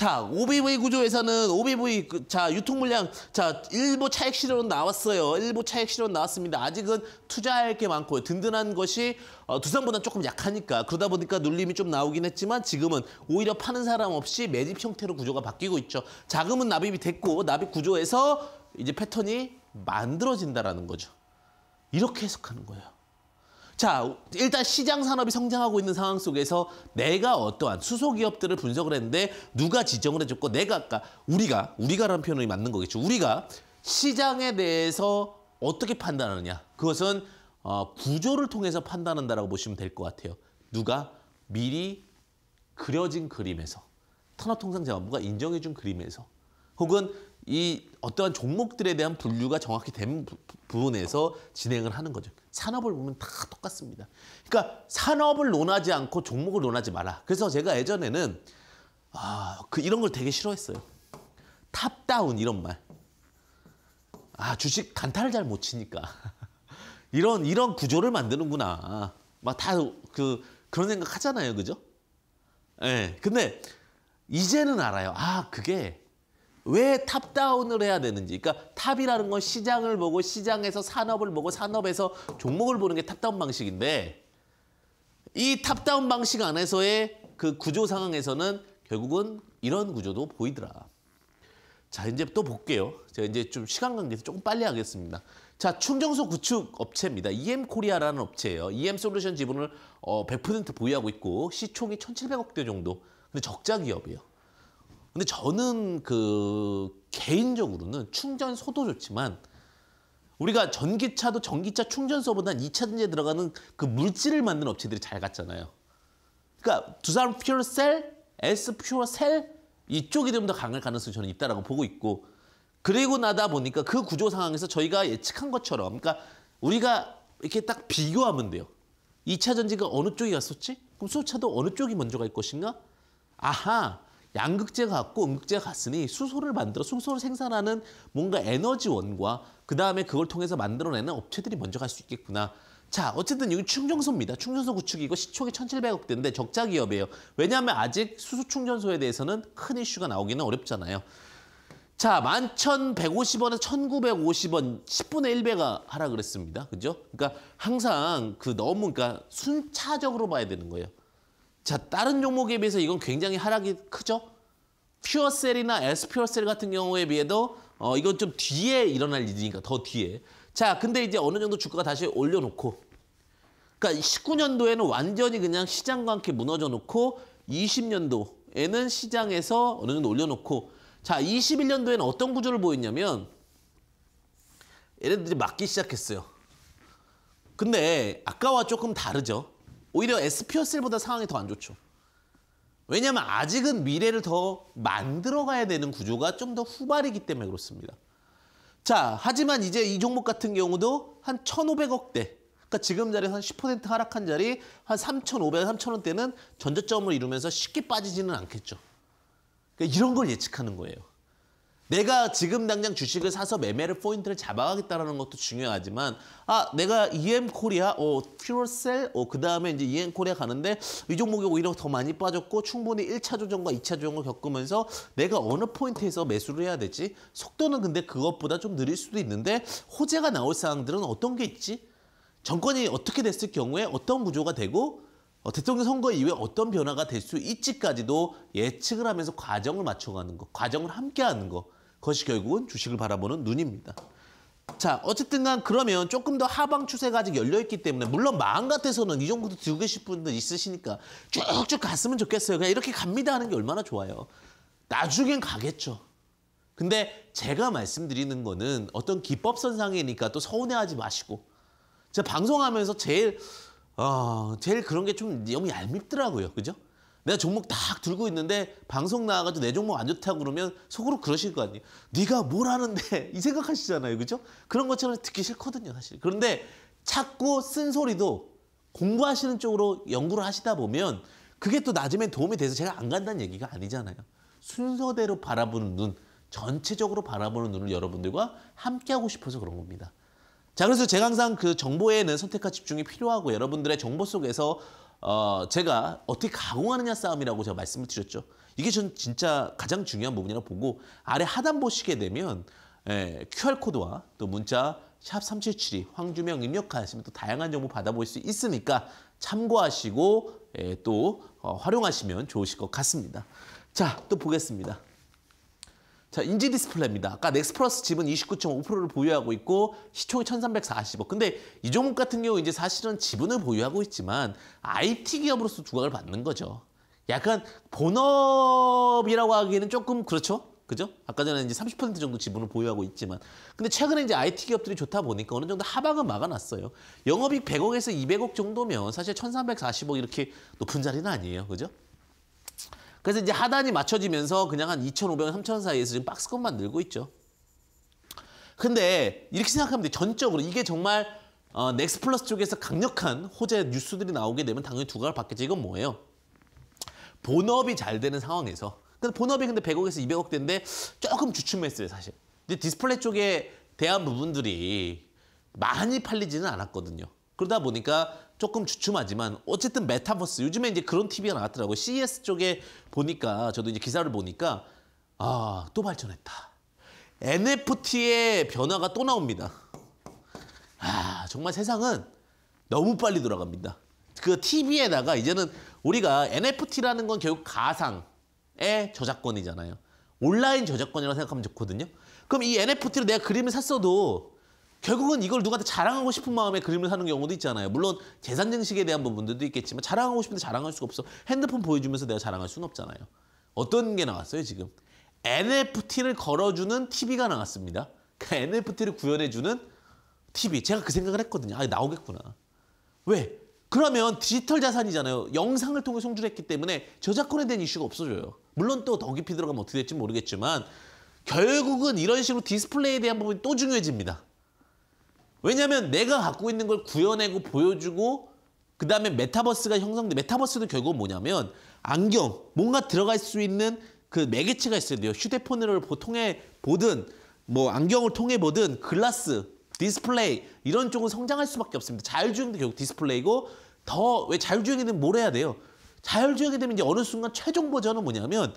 Speaker 1: 자, OBV 구조에서는 OBV 그, 자 유통 물량 자 일부 차익 실현 나왔어요. 일부 차익 실현 나왔습니다. 아직은 투자할 게 많고 든든한 것이 어, 두산보다 조금 약하니까 그러다 보니까 눌림이 좀 나오긴 했지만 지금은 오히려 파는 사람 없이 매집 형태로 구조가 바뀌고 있죠. 자금은 납입이 됐고 납입 구조에서 이제 패턴이 만들어진다라는 거죠. 이렇게 해석하는 거예요. 자, 일단 시장 산업이 성장하고 있는 상황 속에서 내가 어떠한 수소기업들을 분석을 했는데 누가 지정을 해줬고 내가 아까 우리가, 우리가라는 표현이 맞는 거겠죠. 우리가 시장에 대해서 어떻게 판단하느냐. 그것은 어, 구조를 통해서 판단한다라고 보시면 될 것 같아요. 누가 미리 그려진 그림에서, 탄업통상자원부가 인정해준 그림에서 혹은 이 어떠한 종목들에 대한 분류가 정확히 된 부분에서 진행을 하는 거죠. 산업을 보면 다 똑같습니다. 그러니까 산업을 논하지 않고 종목을 논하지 마라. 그래서 제가 예전에는 아, 그 이런 걸 되게 싫어했어요. 탑다운 이런 말. 아, 주식 단타를 잘 못 치니까. 이런 이런 구조를 만드는구나. 막 다 그 그런 생각 하잖아요. 그죠? 예. 네, 근데 이제는 알아요. 아, 그게 왜 탑다운을 해야 되는지 그러니까 탑이라는 건 시장을 보고 시장에서 산업을 보고 산업에서 종목을 보는 게 탑다운 방식인데 이 탑다운 방식 안에서의 그 구조 상황에서는 결국은 이런 구조도 보이더라. 자 이제 또 볼게요. 제가 이제 좀 시간 관계에서 조금 빨리 하겠습니다. 자 충정소 구축 업체입니다. EM코리아라는 업체예요. EM솔루션 지분을 어, 100% 보유하고 있고 시총이 1,700억 대 정도. 근데 적자 기업이에요. 근데 저는 그 개인적으로는 충전 소도 좋지만 우리가 전기차도 전기차 충전소보다는 2차전지에 들어가는 그 물질을 만든 업체들이 잘 갔잖아요. 그러니까 두산 퓨어셀, S 퓨어셀 이쪽이 좀 더 강할 가능성이 저는 있다라고 보고 있고 그리고 나다 보니까 그 구조 상황에서 저희가 예측한 것처럼 그러니까 우리가 이렇게 딱 비교하면 돼요. 2차 전지가 어느 쪽이 갔었지? 그럼 수소차도 어느 쪽이 먼저 갈 것인가? 아하, 양극재가 같고 음극재가 같으니 수소를 만들어 수소를 생산하는 뭔가 에너지원과 그다음에 그걸 통해서 만들어내는 업체들이 먼저 갈 수 있겠구나. 자, 어쨌든 여기 충전소입니다. 충전소 구축이고 시총이 천칠백억 대인데 적자 기업이에요. 왜냐하면 아직 수소 충전소에 대해서는 큰 이슈가 나오기는 어렵잖아요. 자, 만 천백오십 원에서 천구백오십 원십분의일배가 하라 그랬습니다. 그죠? 그러니까 항상 그 너무 그러니까 순차적으로 봐야 되는 거예요. 자 다른 종목에 비해서 이건 굉장히 하락이 크죠? 퓨어셀이나 에스퓨어셀 같은 경우에 비해도 어, 이건 좀 뒤에 일어날 일이니까 더 뒤에. 자 근데 이제 어느 정도 주가가 다시 올려놓고 그러니까 19년도에는 완전히 그냥 시장과 함께 무너져 놓고 20년도에는 시장에서 어느 정도 올려놓고 자 21년도에는 어떤 구조를 보였냐면 얘네들이 막기 시작했어요. 근데 아까와 조금 다르죠. 오히려 SPSL보다 상황이 더 안 좋죠. 왜냐하면 아직은 미래를 더 만들어가야 되는 구조가 좀 더 후발이기 때문에 그렇습니다. 자, 하지만 이제 이 종목 같은 경우도 한 1,500억대. 그러니까 지금 자리에서 한10% 하락한 자리 한 3,500, 3,000원대는 전저점을 이루면서 쉽게 빠지지는 않겠죠. 그러니까 이런 걸 예측하는 거예요. 내가 지금 당장 주식을 사서 매매를 포인트를 잡아가겠다라는 것도 중요하지만 아 내가 EM 코리아, 어 퓨럴셀, 어그 다음에 이제 EM 코리아 가는데 이 종목이 오히려 더 많이 빠졌고 충분히 1차 조정과 2차 조정을 겪으면서 내가 어느 포인트에서 매수를 해야 되지? 속도는 근데 그것보다 좀 느릴 수도 있는데 호재가 나올 사항들은 어떤 게 있지? 정권이 어떻게 됐을 경우에 어떤 구조가 되고 어, 대통령 선거 이후에 어떤 변화가 될 수 있지까지도 예측을 하면서 과정을 맞춰가는 거, 과정을 함께하는 거 그것이 결국은 주식을 바라보는 눈입니다. 자, 어쨌든 간 그러면 조금 더 하방 추세가 아직 열려있기 때문에 물론 마음 같아서는 이 정도도 들고 계실 분들 있으시니까 쭉쭉 갔으면 좋겠어요. 그냥 이렇게 갑니다 하는 게 얼마나 좋아요. 나중엔 가겠죠. 근데 제가 말씀드리는 거는 어떤 기법선상이니까 또 서운해하지 마시고 제가 방송하면서 제일 어, 제일 그런 게 좀 너무 얄밉더라고요. 그죠? 내가 종목 딱 들고 있는데 방송 나와가지고 내 종목 안 좋다고 그러면 속으로 그러실 거 아니에요. 네가 뭘 하는데 이 생각하시잖아요. 그죠? 그런 것처럼 듣기 싫거든요. 사실. 그런데 자꾸 쓴소리도 공부하시는 쪽으로 연구를 하시다 보면 그게 또 나중에 도움이 돼서 제가 안 간다는 얘기가 아니잖아요. 순서대로 바라보는 눈, 전체적으로 바라보는 눈을 여러분들과 함께하고 싶어서 그런 겁니다. 자, 그래서 제가 항상 그 정보에는 선택과 집중이 필요하고 여러분들의 정보 속에서 어, 제가 어떻게 가공하느냐 싸움이라고 제가 말씀을 드렸죠. 이게 전 진짜 가장 중요한 부분이라고 보고 아래 하단 보시게 되면 에, 예, QR코드와 또 문자 샵3772 황주명 입력하시면 또 다양한 정보 받아볼 수 있으니까 참고하시고 에, 예, 또 어, 활용하시면 좋으실 것 같습니다. 자, 또 보겠습니다. 자, 인지 디스플레이입니다. 아까 넥스플러스 지분 29.5%를 보유하고 있고 시총이 1,340억. 근데 이 종목 같은 경우 이제 사실은 지분을 보유하고 있지만 IT 기업으로서 두각을 받는 거죠. 약간 본업이라고 하기에는 조금 그렇죠. 그죠? 아까 전에 이제 30% 정도 지분을 보유하고 있지만 근데 최근에 이제 IT 기업들이 좋다 보니까 어느 정도 하방은 막아놨어요. 영업이 100억에서 200억 정도면 사실 1,340억 이렇게 높은 자리는 아니에요. 그죠? 그래서 이제 하단이 맞춰지면서 그냥 한 2,500원, 3,000원 사이에서 지금 박스권만 늘고 있죠. 근데 이렇게 생각하면 돼. 전적으로 이게 정말 어, 넥스 플러스 쪽에서 강력한 호재 뉴스들이 나오게 되면 당연히 두각을 받겠지. 이건 뭐예요? 본업이 잘 되는 상황에서. 근데 본업이 근데 100억에서 200억 대인데 조금 주춤했어요, 사실. 근데 디스플레이 쪽에 대한 부분들이 많이 팔리지는 않았거든요. 그러다 보니까 조금 주춤하지만 어쨌든 메타버스 요즘에 이제 그런 TV가 나왔더라고요. CES 쪽에 보니까 저도 이제 기사를 보니까 아, 또 발전했다. NFT의 변화가 또 나옵니다. 아, 정말 세상은 너무 빨리 돌아갑니다. 그 TV에다가 이제는 우리가 NFT라는 건 결국 가상의 저작권이잖아요. 온라인 저작권이라고 생각하면 좋거든요. 그럼 이 NFT로 내가 그림을 샀어도 결국은 이걸 누구한테 자랑하고 싶은 마음에 그림을 사는 경우도 있잖아요. 물론 재산 증식에 대한 부분들도 있겠지만 자랑하고 싶은데 자랑할 수가 없어. 핸드폰 보여주면서 내가 자랑할 수는 없잖아요. 어떤 게 나왔어요 지금? NFT를 걸어주는 TV가 나왔습니다. 그 NFT를 구현해주는 TV. 제가 그 생각을 했거든요. 아 나오겠구나. 왜? 그러면 디지털 자산이잖아요. 영상을 통해 송출했기 때문에 저작권에 대한 이슈가 없어져요. 물론 또 더 깊이 들어가면 어떻게 될지 모르겠지만 결국은 이런 식으로 디스플레이에 대한 부분이 또 중요해집니다. 왜냐하면 내가 갖고 있는 걸 구현하고 보여주고 그 다음에 메타버스가 형성돼 메타버스도 결국 뭐냐면 안경 뭔가 들어갈 수 있는 그 매개체가 있어야 돼요 휴대폰으로 통해 보든 뭐 안경을 통해 보든 글라스 디스플레이 이런 쪽은 성장할 수밖에 없습니다 자율주행도 결국 디스플레이고 더 왜 자율주행이 든뭘 해야 돼요 자율주행이 되면 이제 어느 순간 최종 버전은 뭐냐면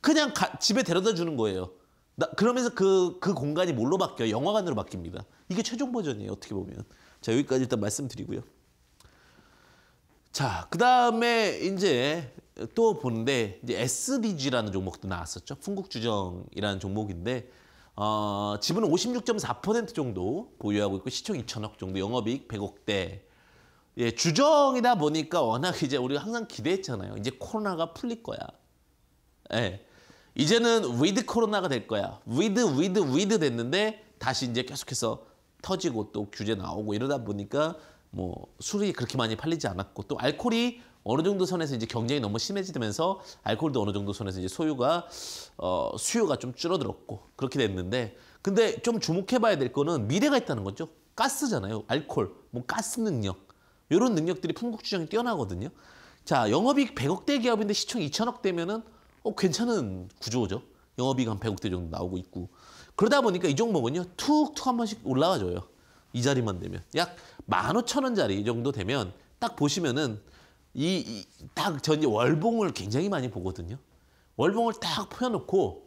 Speaker 1: 그냥 가, 집에 데려다 주는 거예요 나, 그러면서 그, 그 공간이 뭘로 바뀌어요? 영화관으로 바뀝니다. 이게 최종 버전이에요, 어떻게 보면. 자, 여기까지 일단 말씀드리고요. 자, 그 다음에 이제 또 보는데 이제 SDG라는 종목도 나왔었죠. 풍국주정이라는 종목인데 어, 지분은 56.4% 정도 보유하고 있고 시총 2천억 정도 영업이익 100억대 예, 주정이다 보니까 워낙 이제 우리가 항상 기대했잖아요. 이제 코로나가 풀릴 거야. 예. 이제는 위드 코로나가 될 거야. 위드 위드 위드 됐는데 다시 이제 계속해서 터지고 또 규제 나오고 이러다 보니까 뭐 술이 그렇게 많이 팔리지 않았고 또 알코올이 어느 정도 선에서 이제 경쟁이 너무 심해지면서 알코올도 어느 정도 선에서 이제 소유가 어 수요가 좀 줄어들었고 그렇게 됐는데 근데 좀 주목해봐야 될 거는 미래가 있다는 거죠. 가스잖아요. 알코올, 뭐 가스 능력 요런 능력들이 풍국주장이 뛰어나거든요. 자영업이 100억대 기업인데 시총 2천억 되면은 어, 괜찮은 구조죠. 영업이익 한 100억 대 정도 나오고 있고. 그러다 보니까 이 종목은요. 툭툭 한 번씩 올라가 줘요. 이 자리만 되면. 약 15,000원짜리 이 정도 되면 딱 보시면은 이 딱 전 이제 월봉을 굉장히 많이 보거든요. 월봉을 딱 펴놓고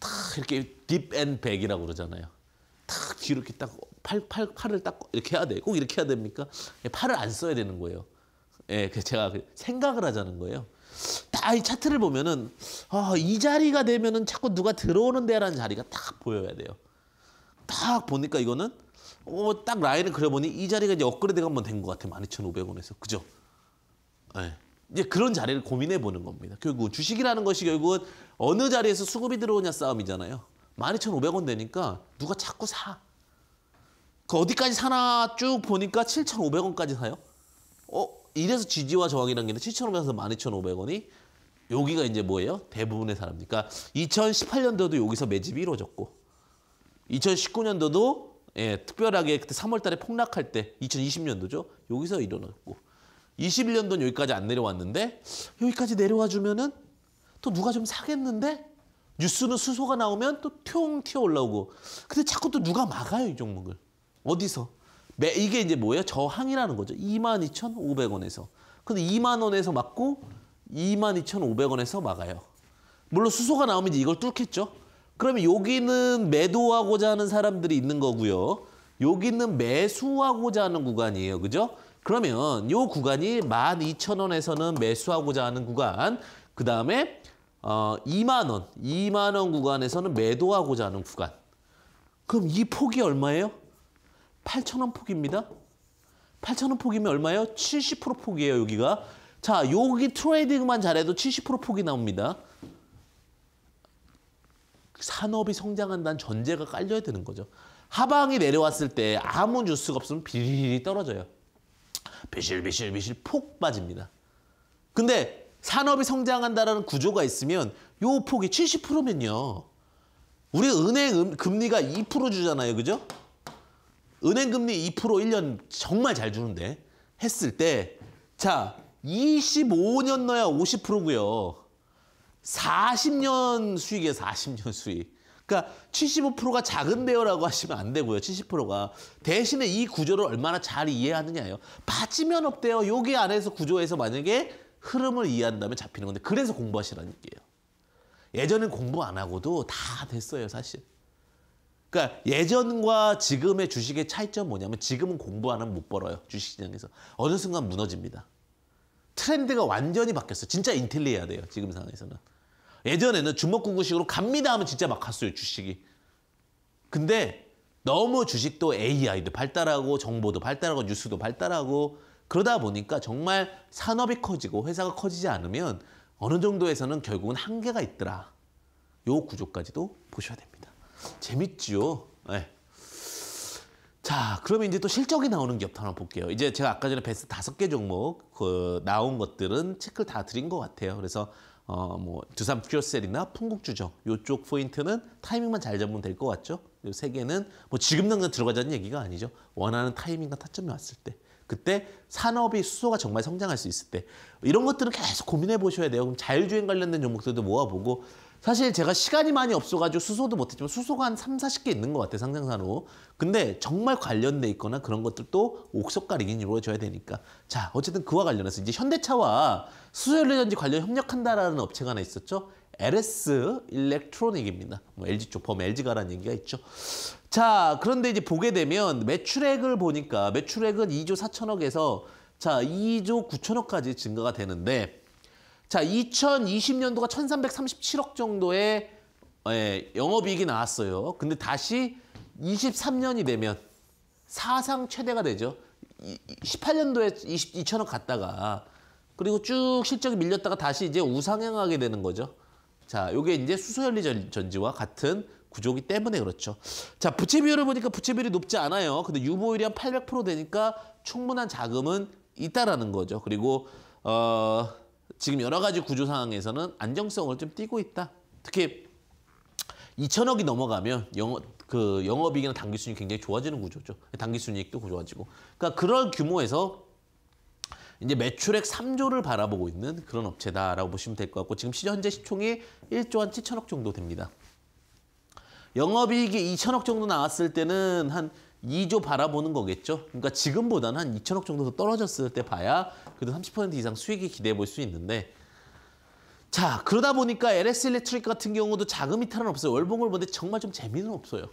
Speaker 1: 탁 이렇게 딥 앤백이라고 그러잖아요. 탁 뒤로 이렇게 딱 팔, 팔, 팔을 딱 이렇게 해야 돼. 꼭 이렇게 해야 됩니까? 팔을 안 써야 되는 거예요. 예, 그 제가 그 생각을 하자는 거예요. 딱이 차트를 보면은 아, 이 자리가 되면은 자꾸 누가 들어오는데라는 자리가 딱 보여야 돼요. 딱 보니까 이거는 어, 딱 라인을 그려보니 이 자리가 이제 업그레이드가 한번 된것 같아요. 12,500원에서. 그죠? 네. 이제 그런 자리를 고민해 보는 겁니다. 결국 주식이라는 것이 결국은 어느 자리에서 수급이 들어오냐 싸움이잖아요. 12,500원 되니까 누가 자꾸 사. 그 어디까지 사나 쭉 보니까 7,500원까지 사요. 어? 이래서 지지와 저항이라는 게 있는데 7,500원에서 12,500원이 여기가 이제 뭐예요? 대부분의 사람들. 그러니까 2018년도도 여기서 매집이 이루어졌고 2019년도도 예, 특별하게 그때 3월 달에 폭락할 때 2020년도죠. 여기서 일어났고 21년도는 여기까지 안 내려왔는데 여기까지 내려와 주면은 또 누가 좀 사겠는데 뉴스는 수소가 나오면 또 튀어 올라오고 근데 자꾸 또 누가 막아요 이 종목을 어디서 이게 이제 뭐예요? 저항이라는 거죠. 22,500원에서. 근데 2만 원에서 맞고 22,500원에서 막아요. 물론 수소가 나오면 이걸 뚫겠죠. 그러면 여기는 매도하고자 하는 사람들이 있는 거고요. 여기는 매수하고자 하는 구간이에요. 그죠? 그러면 요 구간이 12,000원에서는 매수하고자 하는 구간, 그 다음에 어, 2만 원, 2만 원 구간에서는 매도하고자 하는 구간. 그럼 이 폭이 얼마예요? 8,000원 폭입니다. 8,000원 폭이면 얼마예요? 70% 폭이에요, 여기가. 자, 여기 트레이딩만 잘해도 70% 폭이 나옵니다. 산업이 성장한다는 전제가 깔려야 되는 거죠. 하방이 내려왔을 때 아무 뉴스가 없으면 비리리 떨어져요. 비실비실비실 폭 빠집니다. 근데 산업이 성장한다는 구조가 있으면 요 폭이 70%면요. 우리 은행 음, 금리가 2% 주잖아요. 그죠? 은행 금리 2% 1년 정말 잘 주는데 했을 때 자, 25년 넣어야 50%고요. 40년 수익에 40년 수익. 그러니까 75%가 작은데요라고 하시면 안 되고요. 70%가. 대신에 이 구조를 얼마나 잘 이해하느냐예요. 빠지면 없대요. 여기 안에서 구조에서 만약에 흐름을 이해한다면 잡히는 건데 그래서 공부하시라는 얘기예요. 예전엔 공부 안 하고도 다 됐어요, 사실. 그러니까 예전과 지금의 주식의 차이점 뭐냐면 지금은 공부 안 하면 못 벌어요. 주식시장에서. 어느 순간 무너집니다. 트렌드가 완전히 바뀌었어요. 진짜 인텔리 해야 돼요. 지금 상황에서는. 예전에는 주먹구구식으로 갑니다 하면 진짜 막 갔어요. 주식이. 근데 너무 주식도 AI도 발달하고 정보도 발달하고 뉴스도 발달하고 그러다 보니까 정말 산업이 커지고 회사가 커지지 않으면 어느 정도에서는 결국은 한계가 있더라. 요 구조까지도 보셔야 됩니다. 재밌죠 네. 자, 그러면 이제 또 실적이 나오는 기업 하나 볼게요. 이제 제가 아까 전에 베스트 다섯 개 종목 그 나온 것들은 체크를 다 드린 것 같아요. 그래서 어 뭐 두산 퓨어셀이나 풍국주정 요쪽 포인트는 타이밍만 잘 잡으면 될 것 같죠. 세 개는 뭐 지금 당장 들어가자는 얘기가 아니죠. 원하는 타이밍과 타점이 왔을 때. 그때 산업이 수소가 정말 성장할 수 있을 때 이런 것들은 계속 고민해 보셔야 돼요. 그럼 자율주행 관련된 종목들도 모아보고 사실 제가 시간이 많이 없어가지고 수소도 못했지만 수소가 한 3, 40개 있는 것 같아요. 상장사로. 근데 정말 관련돼 있거나 그런 것들도 옥석가리기 이루어져야 되니까. 자, 어쨌든 그와 관련해서 이제 현대차와 수소연료전지 관련 협력한다라는 업체가 하나 있었죠. LS 일렉트로닉입니다. 뭐 LG 쪽, 범 LG가라는 얘기가 있죠. 자, 그런데 이제 보게 되면 매출액을 보니까 매출액은 2조 4천억에서 자, 2조 9천억까지 증가가 되는데 자, 2020년도가 1337억 정도의 예, 영업이익이 나왔어요. 근데 다시 23년이 되면 사상 최대가 되죠. 18년도에 20, 2천억 갔다가 그리고 쭉 실적이 밀렸다가 다시 이제 우상향하게 되는 거죠. 자, 요게 이제 수소연료 전지와 같은 구조기 때문에 그렇죠. 자, 부채 비율을 보니까 부채 비율이 높지 않아요. 근데 유보율이 한 800% 되니까 충분한 자금은 있다라는 거죠. 그리고 어 지금 여러 가지 구조 상황에서는 안정성을 좀 띠고 있다. 특히 2천억이 넘어가면 영어 그 영업이익이나 당기 순이 익 굉장히 좋아지는 구조죠. 당기 순이익도 좋아지고. 그러니까 그럴 규모에서 이제 매출액 3조를 바라보고 있는 그런 업체다라고 보시면 될 것 같고 지금 현재 시총이 1조 한 7천억 정도 됩니다. 영업이익이 2천억 정도 나왔을 때는 한 2조 바라보는 거겠죠. 그러니까 지금보다는 한 2천억 정도 더 떨어졌을 때 봐야 그래도 30% 이상 수익이 기대해 볼 수 있는데 자 그러다 보니까 LS 일렉트릭 같은 경우도 자금 이탈은 없어요. 월봉을 보는데 정말 좀 재미는 없어요.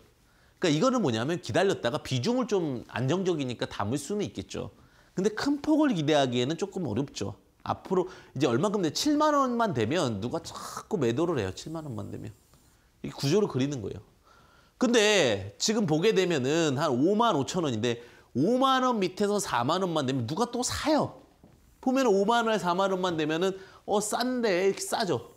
Speaker 1: 그러니까 이거는 뭐냐면 기다렸다가 비중을 좀 안정적이니까 담을 수는 있겠죠. 근데 큰 폭을 기대하기에는 조금 어렵죠. 앞으로 이제 얼마큼 돼? 7만 원만 되면 누가 자꾸 매도를 해요. 7만 원만 되면. 이게 구조를 그리는 거예요. 근데 지금 보게 되면은 한 5만 5천 원인데 5만 원 밑에서 4만 원만 되면 누가 또 사요. 보면 5만 원에 4만 원만 되면은 어 싼데 이렇게 싸죠.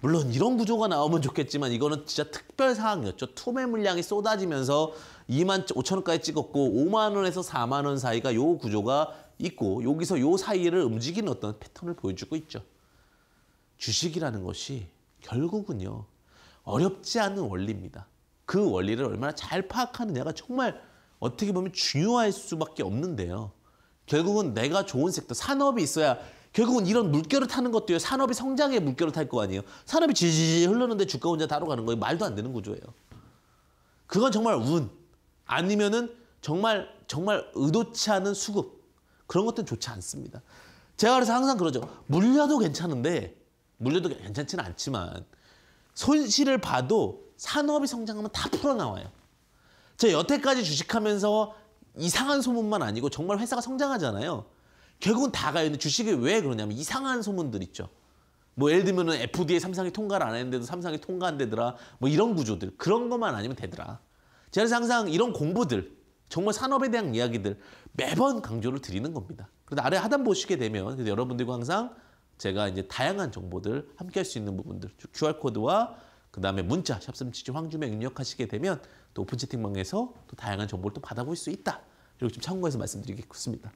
Speaker 1: 물론 이런 구조가 나오면 좋겠지만 이거는 진짜 특별 상황이었죠. 투매 물량이 쏟아지면서 2만 5천 원까지 찍었고 5만 원에서 4만 원 사이가 요 구조가 있고 여기서 요 사이를 움직이는 어떤 패턴을 보여주고 있죠. 주식이라는 것이 결국은요. 어렵지 않은 원리입니다. 그 원리를 얼마나 잘 파악하느냐가 정말 어떻게 보면 중요할 수밖에 없는데요. 결국은 내가 좋은 섹터, 산업이 있어야 결국은 이런 물결을 타는 것도요. 산업이 성장의 물결을 탈 거 아니에요. 산업이 지지 흐르는데 주가 혼자 따로 가는 거예요. 말도 안 되는 구조예요. 그건 정말 운 아니면은 정말 정말 의도치 않은 수급 그런 것들은 좋지 않습니다. 제가 그래서 항상 그러죠. 물려도 괜찮은데 물려도 괜찮지는 않지만 손실을 봐도 산업이 성장하면 다 풀어나와요. 제가 여태까지 주식하면서 이상한 소문만 아니고 정말 회사가 성장하잖아요. 결국은 다 가요. 근데 주식이 왜 그러냐면 이상한 소문들 있죠. 뭐 예를 들면 FDA 삼성이 통과를 안 했는데도 삼성이 통과 안 되더라. 뭐 이런 구조들. 그런 것만 아니면 되더라. 제가 항상 이런 공부들, 정말 산업에 대한 이야기들 매번 강조를 드리는 겁니다. 그래서 아래 하단 보시게 되면 여러분들과 항상 제가 이제 다양한 정보들 함께 할 수 있는 부분들 QR코드와 그 다음에 문자 샵스치즈 황주명 입력하시게 되면 또 오픈 채팅방에서 또 다양한 정보를 또 받아볼 수 있다. 이렇게 좀 참고해서 말씀드리겠습니다.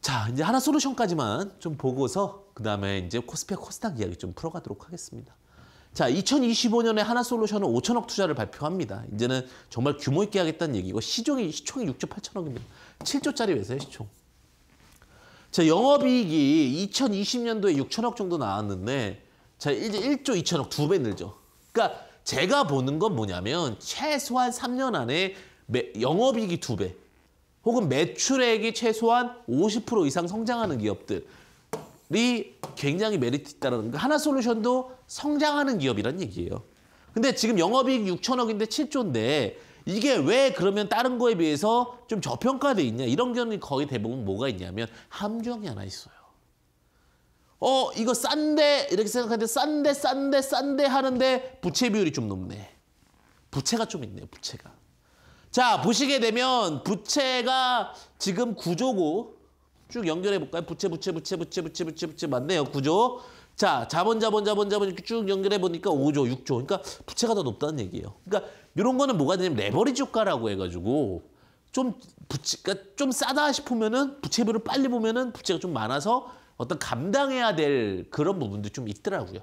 Speaker 1: 자 이제 하나 솔루션까지만 좀 보고서 그 다음에 이제 코스피와 코스닥 이야기 좀 풀어가도록 하겠습니다. 자 2025년에 하나 솔루션은 5천억 투자를 발표합니다. 이제는 정말 규모 있게 하겠다는 얘기고 시종이 시총이 6조 8천억입니다. 7조짜리 회사의 시총. 자 영업이익이 2020년도에 6천억 정도 나왔는데 자, 이제 1조 2천억 두 배 늘죠. 그러니까 제가 보는 건 뭐냐면 최소한 3년 안에 매, 영업이익이 두배 혹은 매출액이 최소한 50% 이상 성장하는 기업들이 굉장히 메리트 있다는 거예요. 하나 솔루션도 성장하는 기업이란 얘기예요. 근데 지금 영업이익 6천억인데 7조인데 이게 왜 그러면 다른 거에 비해서 좀 저평가돼 있냐 이런 견이 거의 대부분 뭐가 있냐면 함정이 하나 있어요. 어 이거 싼데 이렇게 생각하는데 싼데 싼데 싼데 하는데 부채 비율이 좀 높네. 부채가 좀 있네요. 부채가. 자 보시게 되면 부채가 지금 구조고 쭉 연결해 볼까요? 부채 부채 부채 부채 부채 부채 부채 맞네요. 구조. 자 자본 자본 자본 자본 이렇게 쭉 연결해 보니까 5조 6조. 그러니까 부채가 더 높다는 얘기예요. 그러니까 이런 거는 뭐가 되냐면 레버리지 효과라고 해가지고 좀 부채가 그러니까 좀 싸다 싶으면은 부채비율을 빨리 보면은 부채가 좀 많아서 어떤 감당해야 될 그런 부분도 좀 있더라고요.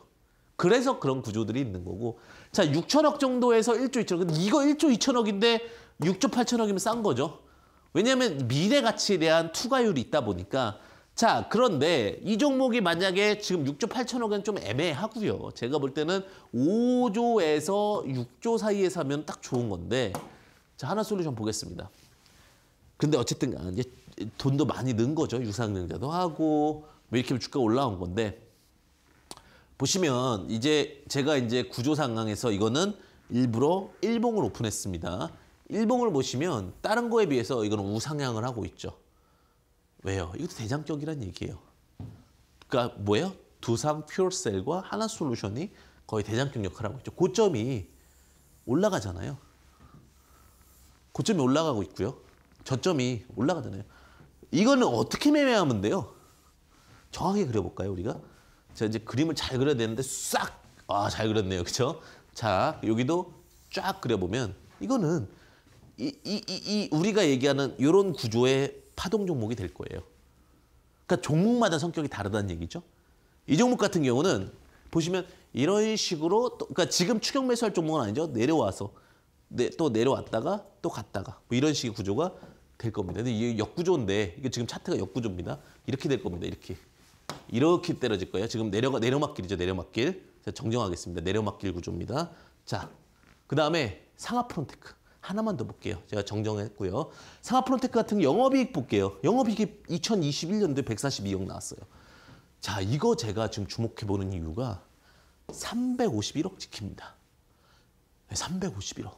Speaker 1: 그래서 그런 구조들이 있는 거고 자 6천억 정도에서 1조 2천억 근데 이거 1조 2천억인데 6조 8천억이면 싼 거죠. 왜냐하면 미래 가치에 대한 투과율이 있다 보니까 자 그런데 이 종목이 만약에 지금 6조 8천억은 좀 애매하고요. 제가 볼 때는 5조에서 6조 사이에 사면 딱 좋은 건데 자 하나 솔루션 보겠습니다. 근데 어쨌든 아, 이제 돈도 많이 넣은 거죠. 유상증자도 하고 뭐 이렇게 주가 올라온 건데 보시면 이제 제가 이제 구조 상황에서 이거는 일부러 일봉을 오픈했습니다. 일봉을 보시면 다른 거에 비해서 이거는 우상향을 하고 있죠. 왜요? 이것도 대장격이란 얘기예요. 그러니까 뭐예요? 두산 퓨어셀과 하나 솔루션이 거의 대장격 역할을 하고 있죠. 고점이 올라가잖아요. 고점이 올라가고 있고요. 저점이 올라가잖아요. 이거는 어떻게 매매하면 돼요? 정확하게 그려볼까요 우리가? 자 이제 그림을 잘 그려야 되는데 싹! 아잘 그렸네요 그쵸? 자 여기도 쫙 그려보면 이거는 이, 이, 이, 이 우리가 얘기하는 이런 구조의 파동 종목이 될 거예요. 그러니까 종목마다 성격이 다르다는 얘기죠. 이 종목 같은 경우는 보시면 이런 식으로 또, 그러니까 지금 추격 매수할 종목은 아니죠. 내려와서 네, 또 내려왔다가 또 갔다가 뭐 이런 식의 구조가 될 겁니다. 근데 이게 역구조인데 이게 지금 차트가 역구조입니다. 이렇게 될 겁니다. 이렇게. 이렇게 때려질 거예요. 지금 내려, 내려막길이죠, 내려막길. 정정하겠습니다. 내려막길 구조입니다. 자, 그 다음에 상하 프론테크. 하나만 더 볼게요. 제가 정정했고요. 상하 프론테크 같은 영업이익 볼게요. 영업이익이 2021년도에 142억 나왔어요. 자, 이거 제가 지금 주목해보는 이유가 351억 찍힙니다. 351억.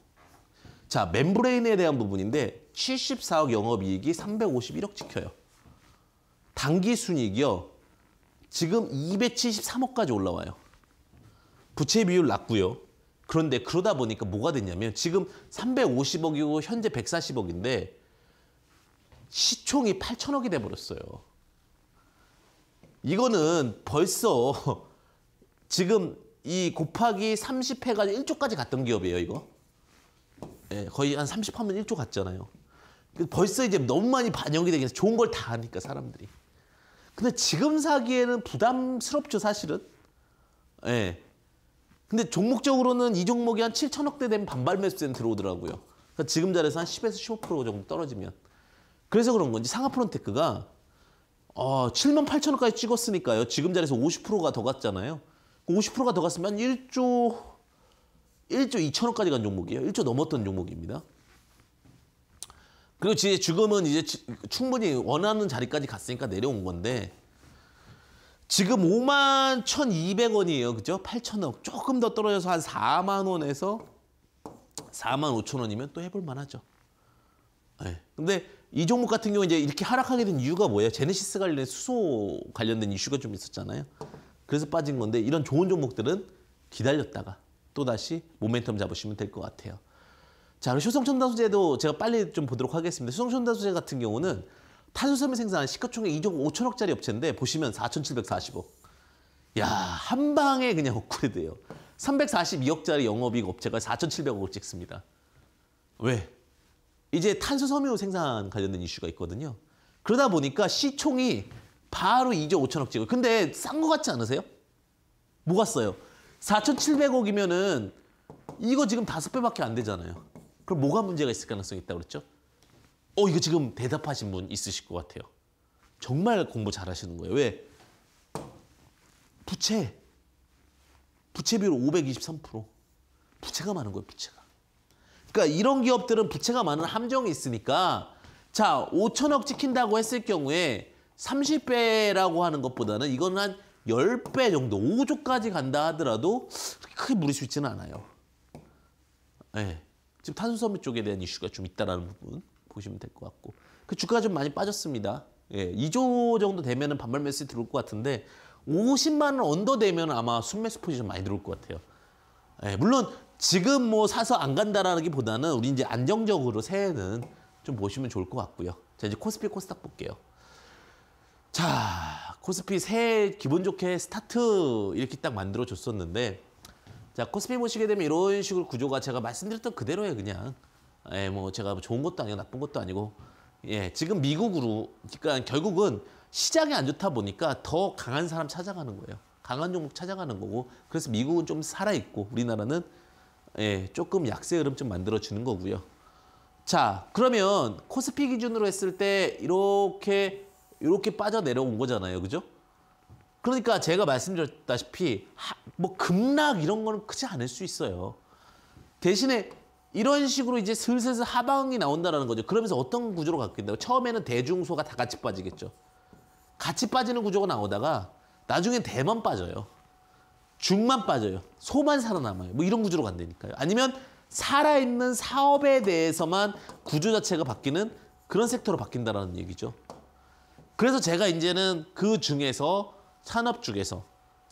Speaker 1: 자, 멤브레인에 대한 부분인데 74억 영업이익이 351억 찍혀요. 단기 순이익이요. 지금 273억까지 올라와요. 부채 비율 낮고요. 그런데 그러다 보니까 뭐가 됐냐면 지금 350억이고 현재 140억인데 시총이 8천억이 돼버렸어요. 이거는 벌써 지금 이 곱하기 30회가 1조까지 갔던 기업이에요, 이거. 네, 거의 한 30하면 1조 갔잖아요. 그 벌써 이제 너무 많이 반영이 되긴 해서 좋은 걸 다 하니까 사람들이. 근데 지금 사기에는 부담스럽죠, 사실은. 예. 네. 근데 종목적으로는 이 종목이 한 7천억대 되면 반발 매수세는 들어오더라고요. 그러니까 지금 자리에서 한 10에서 15% 정도 떨어지면. 그래서 그런 건지 상하프론테크가 어, 7만 8천억까지 찍었으니까요. 지금 자리에서 50%가 더 갔잖아요. 50%가 그 더 갔으면 1조, 1조 2천억까지 간 종목이에요. 1조 넘었던 종목입니다. 그리고 지의 죽음은 이제 충분히 원하는 자리까지 갔으니까 내려온 건데 지금 5만 1,200원이에요. 그죠? 8천억. 조금 더 떨어져서 한 4만 원에서 4만 5천 원이면 또 해볼 만하죠. 네. 근데 이 종목 같은 경우 이제 이렇게 하락하게 된 이유가 뭐예요? 제네시스 관련된 수소 관련된 이슈가 좀 있었잖아요. 그래서 빠진 건데 이런 좋은 종목들은 기다렸다가 또다시 모멘텀 잡으시면 될 것 같아요. 자, 그럼고 효성 첨단소재도 제가 빨리 좀 보도록 하겠습니다. 효성 첨단소재 같은 경우는 탄소섬유 생산 시가총액 2조 5천억짜리 업체인데 보시면 4,740억. 야, 한 방에 그냥 업구레돼요 342억짜리 영업이익 업체가 4,700억을 찍습니다. 왜? 이제 탄소섬유 생산 관련된 이슈가 있거든요. 그러다 보니까 시총이 바로 2조 5천억 찍어요. 근데 싼 거 같지 않으세요? 뭐가 써요? 4,700억이면은 이거 지금 5 배밖에 안 되잖아요. 그럼 뭐가 문제가 있을 가능성이 있다고 그랬죠? 어, 이거 지금 대답하신 분 있으실 것 같아요. 정말 공부 잘하시는 거예요. 왜? 부채. 부채 비율 523%. 부채가 많은 거예요, 부채가. 그러니까 이런 기업들은 부채가 많은 함정이 있으니까 자, 5천억 찍힌다고 했을 경우에 30배라고 하는 것보다는 이건 한 10배 정도, 5조까지 간다 하더라도 크게 무리수있지는 않아요. 예. 네. 지금 탄소섬유 쪽에 대한 이슈가 좀 있다라는 부분 보시면 될 것 같고 그 주가가 좀 많이 빠졌습니다. 예, 2조 정도 되면은 반발 매수 들어올 것 같은데 50만 원 언더 되면 아마 순매수 포지션 많이 들어올 것 같아요. 예, 물론 지금 뭐 사서 안 간다라기보다는 우리 이제 안정적으로 새해는 좀 보시면 좋을 것 같고요. 자 이제 코스피 코스닥 볼게요. 자 코스피 새해 기본 좋게 스타트 이렇게 딱 만들어 줬었는데 자 코스피 보시게 되면 이런 식으로 구조가 제가 말씀드렸던 그대로예요 그냥. 예, 뭐 제가 좋은 것도 아니고 나쁜 것도 아니고 예, 지금 미국으로 그러니까 결국은 시장이 안 좋다 보니까 더 강한 사람 찾아가는 거예요. 강한 종목 찾아가는 거고 그래서 미국은 좀 살아 있고 우리나라는 예, 조금 약세 흐름 좀 만들어 주는 거고요. 자, 그러면 코스피 기준으로 했을 때 이렇게 이렇게 빠져 내려온 거잖아요. 그죠? 그러니까 제가 말씀드렸다시피 뭐 급락 이런 거는 크지 않을 수 있어요. 대신에 이런 식으로 이제 슬슬 하방이 나온다라는 거죠. 그러면서 어떤 구조로 바뀐다고? 처음에는 대중소가 다 같이 빠지겠죠. 같이 빠지는 구조가 나오다가 나중에 대만 빠져요. 중만 빠져요. 소만 살아남아요. 뭐 이런 구조로 간다니까요. 아니면 살아있는 사업에 대해서만 구조 자체가 바뀌는 그런 섹터로 바뀐다는 얘기죠. 그래서 제가 이제는 그 중에서 산업 쪽에서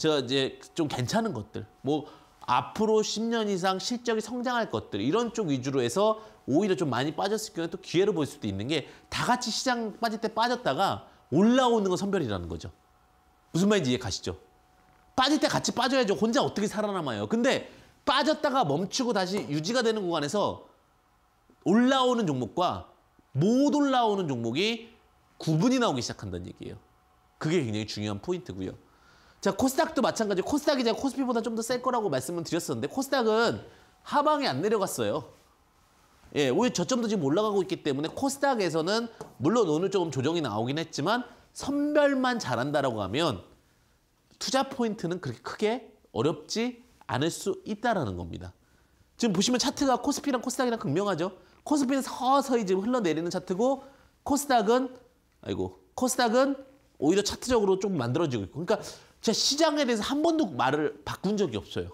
Speaker 1: 제가 이제 좀 괜찮은 것들 뭐 앞으로 10년 이상 실적이 성장할 것들 이런 쪽 위주로 해서 오히려 좀 많이 빠졌을 경우에 또 기회를 볼 수도 있는 게 다 같이 시장 빠질 때 빠졌다가 올라오는 건 선별이라는 거죠. 무슨 말인지 이해 가시죠? 빠질 때 같이 빠져야죠. 혼자 어떻게 살아남아요. 근데 빠졌다가 멈추고 다시 유지가 되는 구간에서 올라오는 종목과 못 올라오는 종목이 구분이 나오기 시작한다는 얘기예요. 그게 굉장히 중요한 포인트고요. 자 코스닥도 마찬가지 코스닥이 제가 코스피보다 좀 더 셀 거라고 말씀을 드렸었는데 코스닥은 하방에 안 내려갔어요. 예, 오히려 저점도 지금 올라가고 있기 때문에 코스닥에서는 물론 오늘 조금 조정이 나오긴 했지만 선별만 잘한다라고 하면 투자 포인트는 그렇게 크게 어렵지 않을 수 있다라는 겁니다. 지금 보시면 차트가 코스피랑 코스닥이랑 극명하죠. 코스피는 서서히 지금 흘러내리는 차트고 코스닥은 아이고 코스닥은 오히려 차트적으로 조금 만들어지고 있고 그러니까 제가 시장에 대해서 한 번도 말을 바꾼 적이 없어요.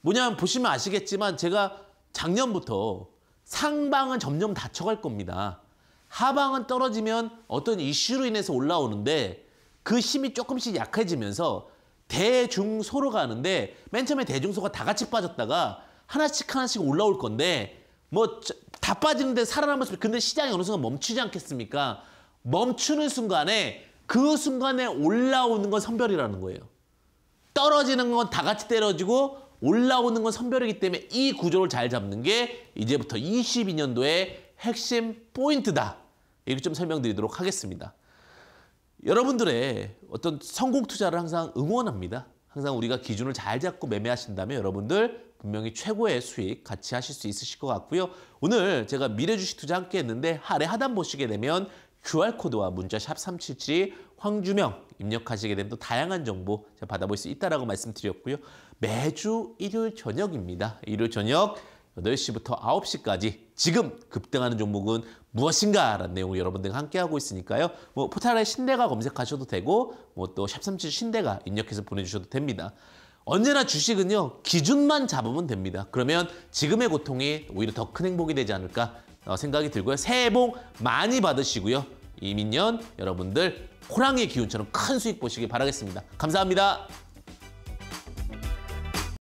Speaker 1: 뭐냐면 보시면 아시겠지만 제가 작년부터 상방은 점점 다쳐갈 겁니다. 하방은 떨어지면 어떤 이슈로 인해서 올라오는데 그 힘이 조금씩 약해지면서 대중소로 가는데 맨 처음에 대중소가 다 같이 빠졌다가 하나씩 하나씩 올라올 건데 뭐 다 빠지는데 살아남을 수 근데 시장이 어느 순간 멈추지 않겠습니까? 멈추는 순간에 그 순간에 올라오는 건 선별이라는 거예요. 떨어지는 건 다 같이 때려지고 올라오는 건 선별이기 때문에 이 구조를 잘 잡는 게 이제부터 22년도의 핵심 포인트다. 이렇게 좀 설명드리도록 하겠습니다. 여러분들의 어떤 성공 투자를 항상 응원합니다. 항상 우리가 기준을 잘 잡고 매매하신다면 여러분들 분명히 최고의 수익 같이 하실 수 있으실 것 같고요. 오늘 제가 미래주식 투자 함께 했는데 아래 하단 보시게 되면 QR코드와 문자 샵3772 황주명 입력하시게 되면 또 다양한 정보 받아볼 수 있다라고 말씀드렸고요. 매주 일요일 저녁입니다. 일요일 저녁 8시부터 9시까지 지금 급등하는 종목은 무엇인가라는 내용을 여러분들과 함께하고 있으니까요. 뭐 포탈에 신대가 검색하셔도 되고 뭐 또샵삼7 신대가 입력해서 보내주셔도 됩니다. 언제나 주식은요. 기준만 잡으면 됩니다. 그러면 지금의 고통이 오히려 더 큰 행복이 되지 않을까 어, 생각이 들고요. 새해 복 많이 받으시고요. 이민년 여러분들 호랑이의 기운처럼 큰 수익 보시기 바라겠습니다. 감사합니다.